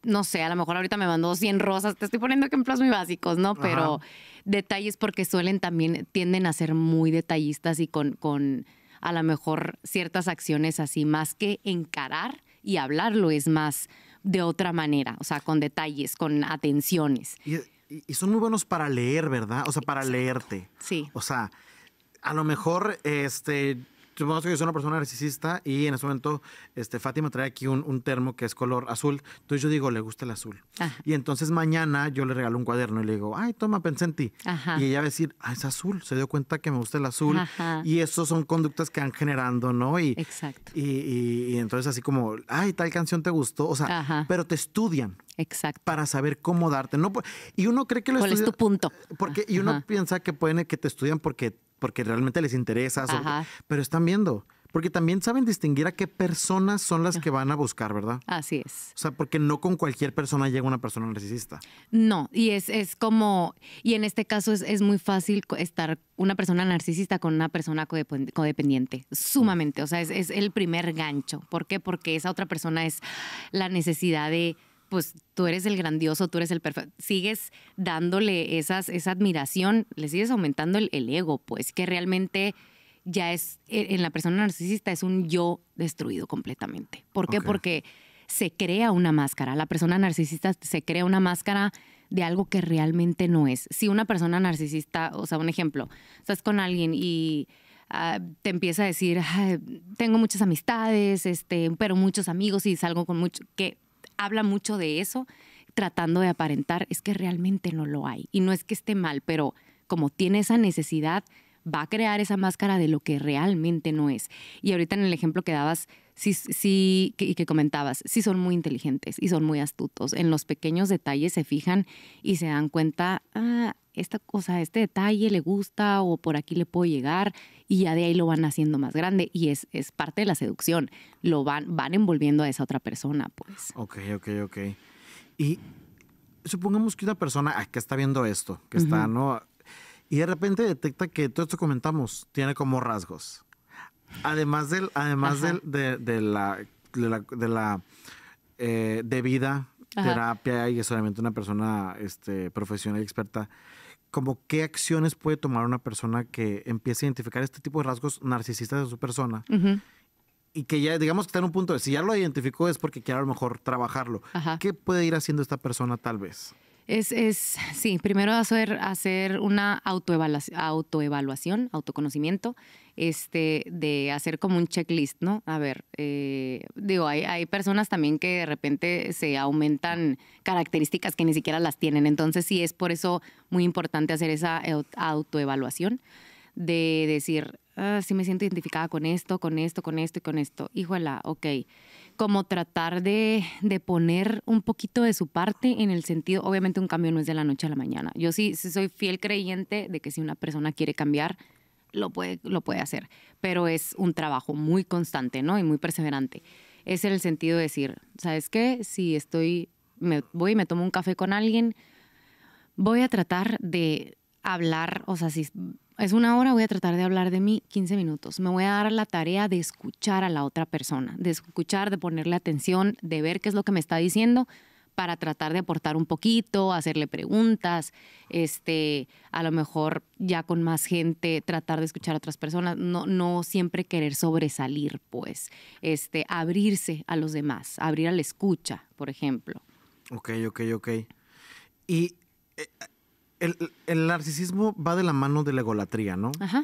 no sé, a lo mejor ahorita me mandó 100 rosas, te estoy poniendo ejemplos muy básicos, ¿no? Pero detalles porque suelen también, tienden a ser muy detallistas y con, con a lo mejor ciertas acciones así, más que encarar y hablarlo, es más de otra manera, o sea, con detalles, con atenciones. Y, son muy buenos para leer, ¿verdad? O sea, para leerte. Sí. O sea, a lo mejor, este, supongamos que yo soy una persona narcisista y en ese momento este, Fátima trae aquí un, termo que es color azul. Entonces yo digo, le gusta el azul. Y entonces mañana yo le regalo un cuaderno y le digo, ay, toma, pensé en ti. Y ella va a decir, ah, es azul, se dio cuenta que me gusta el azul. Y eso son conductas que han generando, ¿no? Y, Exacto. Y, entonces así como, ay, tal canción te gustó. O sea, pero te estudian. Exacto. Para saber cómo darte. No, y uno cree que lo ¿Cuál es tu punto? Porque, y uno piensa que pueden que te estudian porque porque realmente les interesa, pero están viendo. Porque también saben distinguir a qué personas son las ah. que van a buscar, ¿verdad? Así es. O sea, porque no con cualquier persona llega una persona narcisista. No, y es, es como, y en este caso es, muy fácil estar una persona narcisista con una persona codependiente, sumamente. O sea, es, es el primer gancho. ¿Por qué? Porque esa otra persona es la necesidad de pues tú eres el grandioso, tú eres el perfecto, sigues dándole esas, esa admiración, le sigues aumentando el, ego, pues que realmente ya es, eh, en la persona narcisista es un yo destruido completamente. ¿Por qué? Porque se crea una máscara, la persona narcisista se crea una máscara de algo que realmente no es. Si una persona narcisista, o sea, un ejemplo, estás con alguien y ah, te empieza a decir, tengo muchas amistades, este, pero muchos amigos y salgo con mucho, que habla mucho de eso, tratando de aparentar, es que realmente no lo hay. Y no es que esté mal, pero como tiene esa necesidad, va a crear esa máscara de lo que realmente no es. Y ahorita en el ejemplo que dabas, sí, sí, y que comentabas, sí son muy inteligentes y son muy astutos. En los pequeños detalles se fijan y se dan cuenta, ah, esta cosa, este detalle le gusta o por aquí le puedo llegar y ya de ahí lo van haciendo más grande y es, parte de la seducción. Lo van, van envolviendo a esa otra persona, pues. Ok, ok, ok. Y supongamos que una persona ah, que está viendo esto, que está, ¿no? Y de repente detecta que todo esto comentamos tiene como rasgos. Además del, además de, la, de eh, debida terapia y asesoramiento solamente una persona este, profesional y experta, como qué acciones puede tomar una persona que empiece a identificar este tipo de rasgos narcisistas de su persona. y que ya, digamos que está en un punto de si ya lo identificó es porque quiere a lo mejor trabajarlo. ¿Qué puede ir haciendo esta persona tal vez? Es, es, sí, primero hacer, hacer una autoevaluación, autoevaluación, autoconocimiento, este, de hacer como un checklist, ¿no? A ver, eh, digo, hay, hay, personas también que de repente se aumentan características que ni siquiera las tienen, entonces sí es por eso muy importante hacer esa autoevaluación de decir, ah, sí me siento identificada con esto, con esto, con esto y con esto. Híjola, Ok como tratar de, poner un poquito de su parte en el sentido, obviamente un cambio no es de la noche a la mañana. Yo sí, soy fiel creyente de que si una persona quiere cambiar, lo puede, lo puede hacer, pero es un trabajo muy constante, ¿no? Y muy perseverante. Es en el sentido de decir, ¿sabes qué? Si estoy, me voy y me tomo un café con alguien, voy a tratar de hablar, o sea, si es una hora, voy a tratar de hablar de mí 15 minutos. Me voy a dar la tarea de escuchar a la otra persona, de escuchar, de ponerle atención, de ver qué es lo que me está diciendo para tratar de aportar un poquito, hacerle preguntas, este, a lo mejor ya con más gente, tratar de escuchar a otras personas, no, no siempre querer sobresalir, pues, este, abrirse a los demás, abrir a la escucha, por ejemplo. Ok, ok, ok. Y eh, el, narcisismo va de la mano de la egolatría, ¿no? Ajá.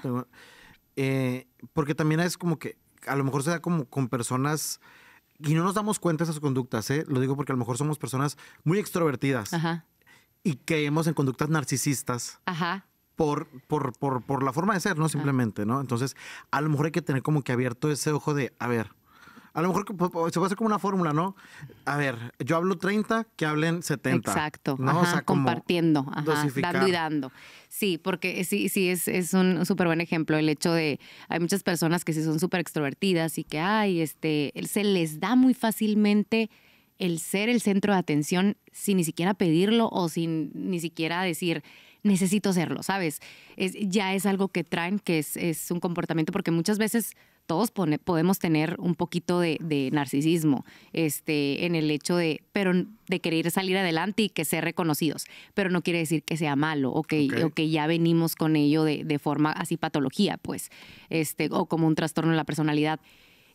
Eh, porque también es como que a lo mejor se da como con personas y no nos damos cuenta de esas conductas, ¿eh? Lo digo porque a lo mejor somos personas muy extrovertidas y caemos en conductas narcisistas. Por, por, por, por, la forma de ser, ¿no? Simplemente, ¿no? Entonces, a lo mejor hay que tener como que abierto ese ojo de, a ver, a lo mejor se puede hacer como una fórmula, ¿no? A ver, yo hablo 30, que hablen 70. Exacto. Vamos Ajá, compartiendo, ajá, dando Sí, porque sí, sí, es, es un súper buen ejemplo el hecho de, hay muchas personas que sí son súper extrovertidas y que, ay, este, se les da muy fácilmente el ser el centro de atención sin ni siquiera pedirlo o sin ni siquiera decir necesito serlo, ¿sabes? Es, ya es algo que traen, que es, es un comportamiento, porque muchas veces todos podemos tener un poquito de, narcisismo este, en el hecho de, pero de querer salir adelante y que ser reconocidos, pero no quiere decir que sea malo o que, ya venimos con ello de, forma así patología, pues, este, o como un trastorno de la personalidad.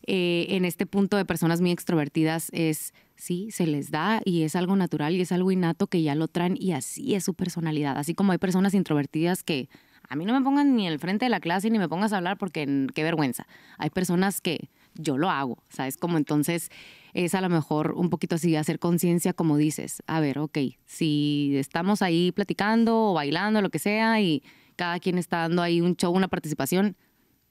Eh, en este punto de personas muy extrovertidas es, sí, se les da y es algo natural y es algo innato que ya lo traen y así es su personalidad, así como hay personas introvertidas que a mí no me pongan ni el frente de la clase ni me pongas a hablar porque qué vergüenza. Hay personas que yo lo hago, ¿sabes? Como entonces es a lo mejor un poquito así hacer conciencia, como dices, a ver, ok, si estamos ahí platicando o bailando, lo que sea, y cada quien está dando ahí un show, una participación,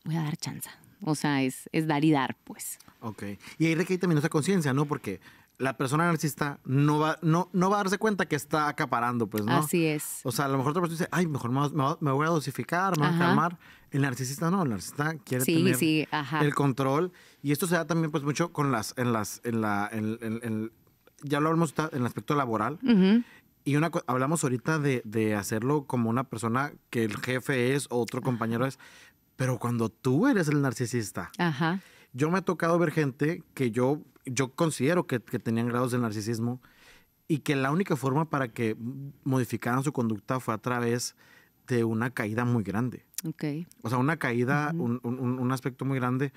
voy a dar chance. O sea, es, es dar y dar, pues. Ok. Y ahí requiere también esa conciencia, ¿no? Porque la persona narcisista no va, no, no va a darse cuenta que está acaparando, pues, ¿no? Así es. O sea, a lo mejor otra persona dice, ay, mejor me, voy a dosificar, me voy a calmar. El narcisista no, el narcisista quiere tener el control. Y esto se da también, pues, mucho con las, en las, en la, ya lo hablamos en el aspecto laboral. Y una hablamos ahorita de, de hacerlo como una persona que el jefe es o otro compañero es, pero cuando tú eres el narcisista. Ajá yo me ha tocado ver gente que yo, yo considero que, tenían grados de narcisismo y que la única forma para que modificaran su conducta fue a través de una caída muy grande. O sea, una caída, un, aspecto muy grande.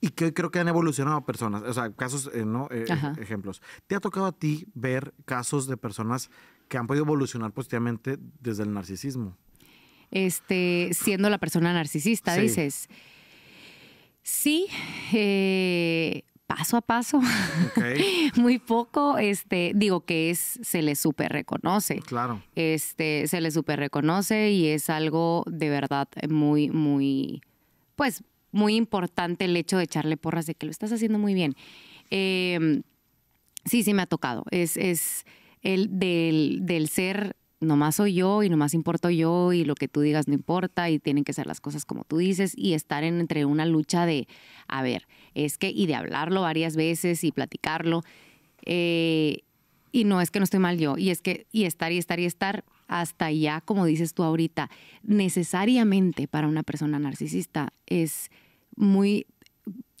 Y que creo que han evolucionado personas, o sea, casos, eh, ¿no? Eh, ejemplos. ¿Te ha tocado a ti ver casos de personas que han podido evolucionar positivamente desde el narcisismo? Este, siendo la persona narcisista, dices. Sí, eh, paso a paso, muy poco, este, digo que es, se le súper reconoce. Claro. Este, se le súper reconoce y es algo de verdad muy, muy, pues, muy importante el hecho de echarle porras de que lo estás haciendo muy bien. Em, sí, sí me ha tocado. Es, es el del, del ser nomás soy yo y nomás importo yo y lo que tú digas no importa y tienen que ser las cosas como tú dices y estar en, entre una lucha de, a ver, es que, y de hablarlo varias veces y platicarlo. Eh, y no es que no estoy mal yo, y es que, y estar, y estar, y estar, hasta ya, como dices tú ahorita, necesariamente para una persona narcisista es muy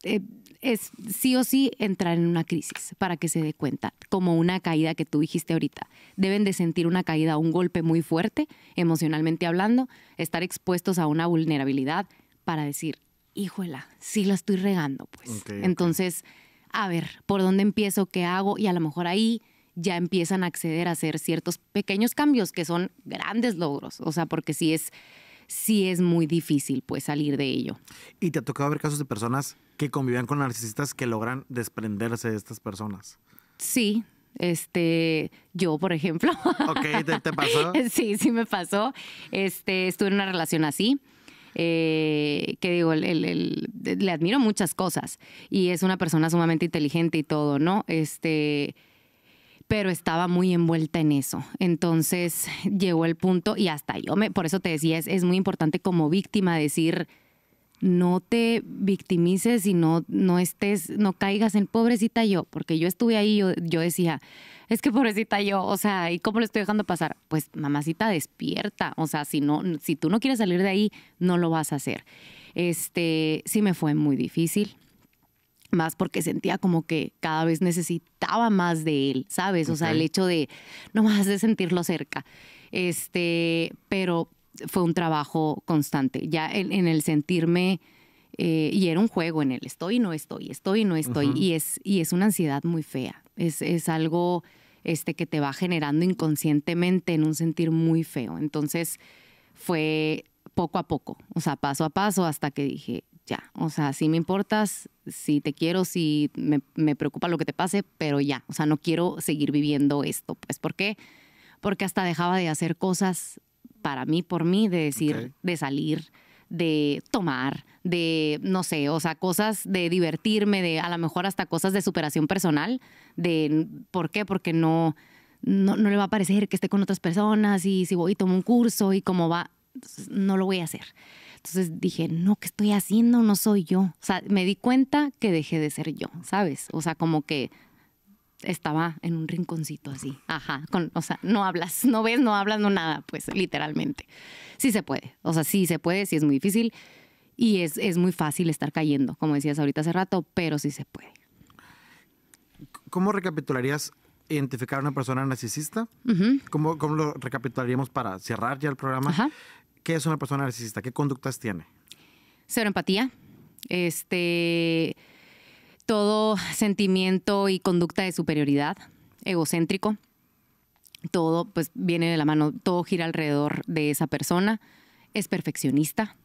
eh, es sí o sí entrar en una crisis para que se dé cuenta, como una caída que tú dijiste ahorita. Deben de sentir una caída, un golpe muy fuerte, emocionalmente hablando, estar expuestos a una vulnerabilidad para decir, híjola, sí la estoy regando, pues. Entonces, a ver, ¿por dónde empiezo? ¿Qué hago? Y a lo mejor ahí ya empiezan a acceder a hacer ciertos pequeños cambios que son grandes logros, o sea, porque si es sí es muy difícil pues salir de ello. ¿Y te ha tocado ver casos de personas que convivían con narcisistas que logran desprenderse de estas personas? Sí, este, yo, por ejemplo. Ok, ¿te, pasó? sí, sí me pasó. Este, estuve en una relación así. Eh, que digo, le admiro muchas cosas y es una persona sumamente inteligente y todo, ¿no? Este, pero estaba muy envuelta en eso. Entonces llegó el punto y hasta yo me, por eso te decía, es, muy importante como víctima decir, no te victimices y no, no estés, no caigas en pobrecita yo, porque yo estuve ahí, yo, yo decía, es que pobrecita yo, o sea, ¿y cómo le estoy dejando pasar? Pues mamacita despierta, o sea, si, no, si tú no quieres salir de ahí, no lo vas a hacer. Este, sí me fue muy difícil, más porque sentía como que cada vez necesitaba más de él, ¿sabes? O sea, el hecho de no más de sentirlo cerca. Este, pero fue un trabajo constante, ya en, el sentirme eh, y era un juego en el estoy no estoy, estoy no estoy y es y es una ansiedad muy fea. Es, es algo este que te va generando inconscientemente en un sentir muy feo. Entonces, fue poco a poco, o sea, paso a paso hasta que dije, ya, o sea, si me importas, si te quiero, si me, preocupa lo que te pase, pero ya, o sea, no quiero seguir viviendo esto, pues, ¿por qué? Porque hasta dejaba de hacer cosas para mí, por mí, de decir, de salir, de tomar, de, no sé, o sea, cosas de divertirme, de a lo mejor hasta cosas de superación personal, de, ¿por qué? Porque no, no, no le va a parecer que esté con otras personas y si voy y tomo un curso y cómo va, pues, no lo voy a hacer. Entonces dije, no, ¿qué estoy haciendo? No soy yo. O sea, me di cuenta que dejé de ser yo, ¿sabes? O sea, como que estaba en un rinconcito así, ajá, con, o sea, no hablas, no ves, no hablas, no nada, pues literalmente. Sí se puede, o sea, sí se puede, sí es muy difícil y es, es muy fácil estar cayendo, como decías ahorita hace rato, pero sí se puede. ¿Cómo recapitularías identificar a una persona narcisista? ¿Cómo, ¿Cómo, lo recapitularíamos para cerrar ya el programa? Ajá. ¿Qué es una persona narcisista? ¿Qué conductas tiene? Cero empatía. Este. Todo sentimiento y conducta de superioridad, egocéntrico. Todo, pues, viene de la mano, todo gira alrededor de esa persona. Es perfeccionista.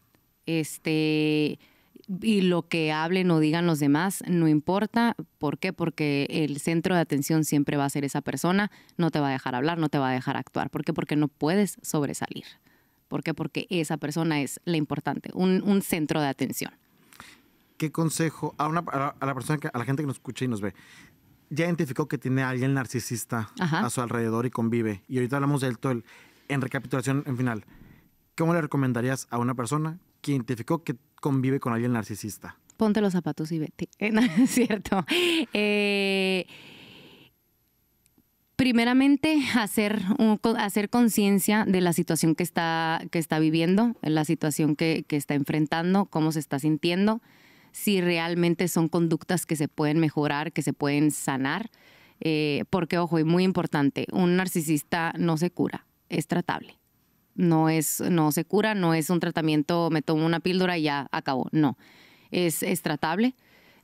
Este y lo que hablen o digan los demás no importa. ¿Por qué? Porque el centro de atención siempre va a ser esa persona, no te va a dejar hablar, no te va a dejar actuar. ¿Por qué? Porque no puedes sobresalir. ¿Por qué? Porque esa persona es la importante, un, centro de atención. ¿Qué consejo a, a, la, persona, a la gente que nos escucha y nos ve? Ya identificó que tiene a alguien narcisista a su alrededor y convive. Y ahorita hablamos del todo en recapitulación, en final. ¿Cómo le recomendarías a una persona que identificó que convive con alguien narcisista? Ponte los zapatos y vete. es cierto. Eh Primeramente, hacer, hacer conciencia de la situación que está, que está viviendo, la situación que, está enfrentando, cómo se está sintiendo, si realmente son conductas que se pueden mejorar, que se pueden sanar. Eh, porque, ojo, y muy importante, un narcisista no se cura, es tratable. No, es, no se cura, no es un tratamiento, me tomo una píldora y ya acabó. No, es tratable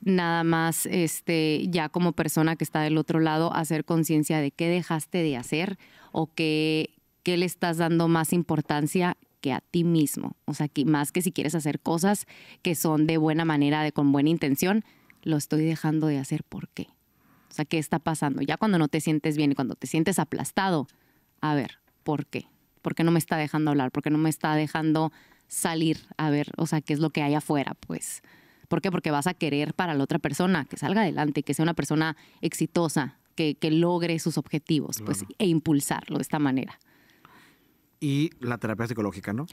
nada más este, ya como persona que está del otro lado, hacer conciencia de qué dejaste de hacer o qué, le estás dando más importancia que a ti mismo. O sea, que más que si quieres hacer cosas que son de buena manera, de con buena intención, lo estoy dejando de hacer por qué. O sea, ¿qué está pasando? Ya cuando no te sientes bien y cuando te sientes aplastado, a ver, ¿por qué? ¿Por qué no me está dejando hablar? ¿Por qué no me está dejando salir a ver, o sea, qué es lo que hay afuera, pues? ¿Por qué? Porque vas a querer para la otra persona que salga adelante, que sea una persona exitosa, que, logre sus objetivos pues, e impulsarlo de esta manera. Y la terapia psicológica, ¿no?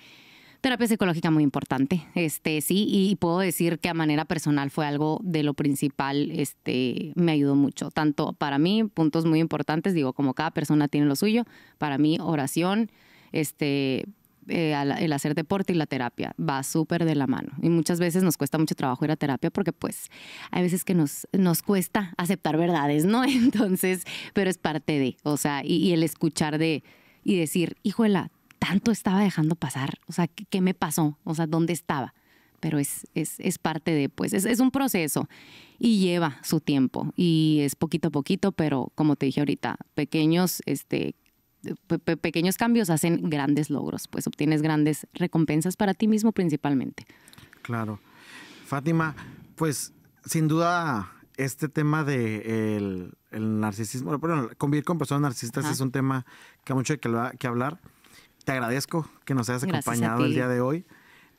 Terapia psicológica muy importante, este sí, y puedo decir que a manera personal fue algo de lo principal, este me ayudó mucho, tanto para mí, puntos muy importantes, digo, como cada persona tiene lo suyo, para mí oración, este eh, el hacer deporte y la terapia va súper de la mano. Y muchas veces nos cuesta mucho trabajo ir a terapia porque pues hay veces que nos, nos cuesta aceptar verdades, ¿no? Entonces, pero es parte de, o sea, y, el escuchar de y decir, hijuela, tanto estaba dejando pasar, o sea, ¿qué, me pasó? O sea, ¿dónde estaba? Pero es, es, parte de, pues, es, es un proceso y lleva su tiempo y es poquito a poquito, pero como te dije ahorita, pequeños este, pequeños cambios hacen grandes logros, pues obtienes grandes recompensas para ti mismo principalmente. Claro. Fátima, pues sin duda este tema de el, narcisismo, bueno, convivir con personas narcisistas es un tema que hay mucho que, que hablar. Te agradezco que nos hayas acompañado el día de hoy.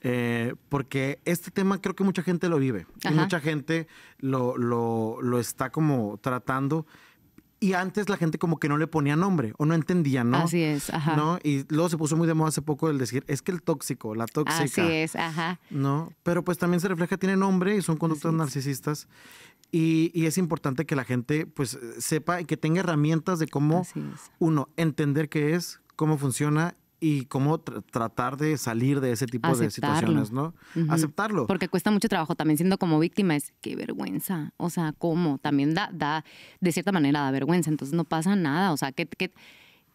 Eh, porque este tema creo que mucha gente lo vive y mucha gente lo, lo está como tratando y antes la gente como que no le ponía nombre o no entendía, ¿no? Así es, ajá. ¿No? Y luego se puso muy de moda hace poco el decir, es que el tóxico, la tóxica. Así es, ajá. ¿No? Pero pues también se refleja, tiene nombre y son conductas narcisistas. Y, y, es importante que la gente pues sepa y que tenga herramientas de cómo, uno, entender qué es, cómo funciona y cómo tratar de salir de ese tipo de situaciones, ¿no? Aceptarlo. Porque cuesta mucho trabajo también siendo como víctima, es qué vergüenza, o sea, cómo, también da, da de cierta manera da vergüenza, entonces no pasa nada, o sea, ¿qué, qué,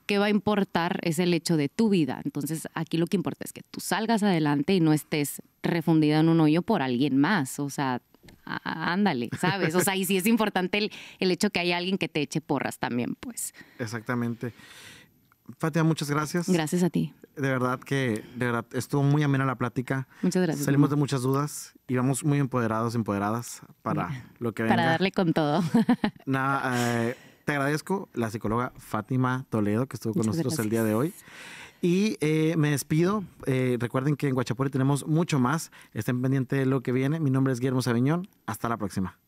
qué va a importar es el hecho de tu vida, entonces aquí lo que importa es que tú salgas adelante y no estés refundida en un hoyo por alguien más, o sea, ándale, ¿sabes? O sea, y sí es importante el, el hecho que haya alguien que te eche porras también, pues. Exactamente. Fátima, muchas gracias. Gracias a ti. De verdad que de verdad estuvo muy amena la plática. Muchas gracias. Salimos de muchas dudas y vamos muy empoderados, empoderadas para lo que venga. Para darle con todo. Nada, eh, te agradezco la psicóloga Fátima Toledo que estuvo con nosotros el día de hoy. Y eh, me despido. Eh, recuerden que en Guachapori tenemos mucho más. Estén pendientes de lo que viene. Mi nombre es Guillermo Saviñón. Hasta la próxima.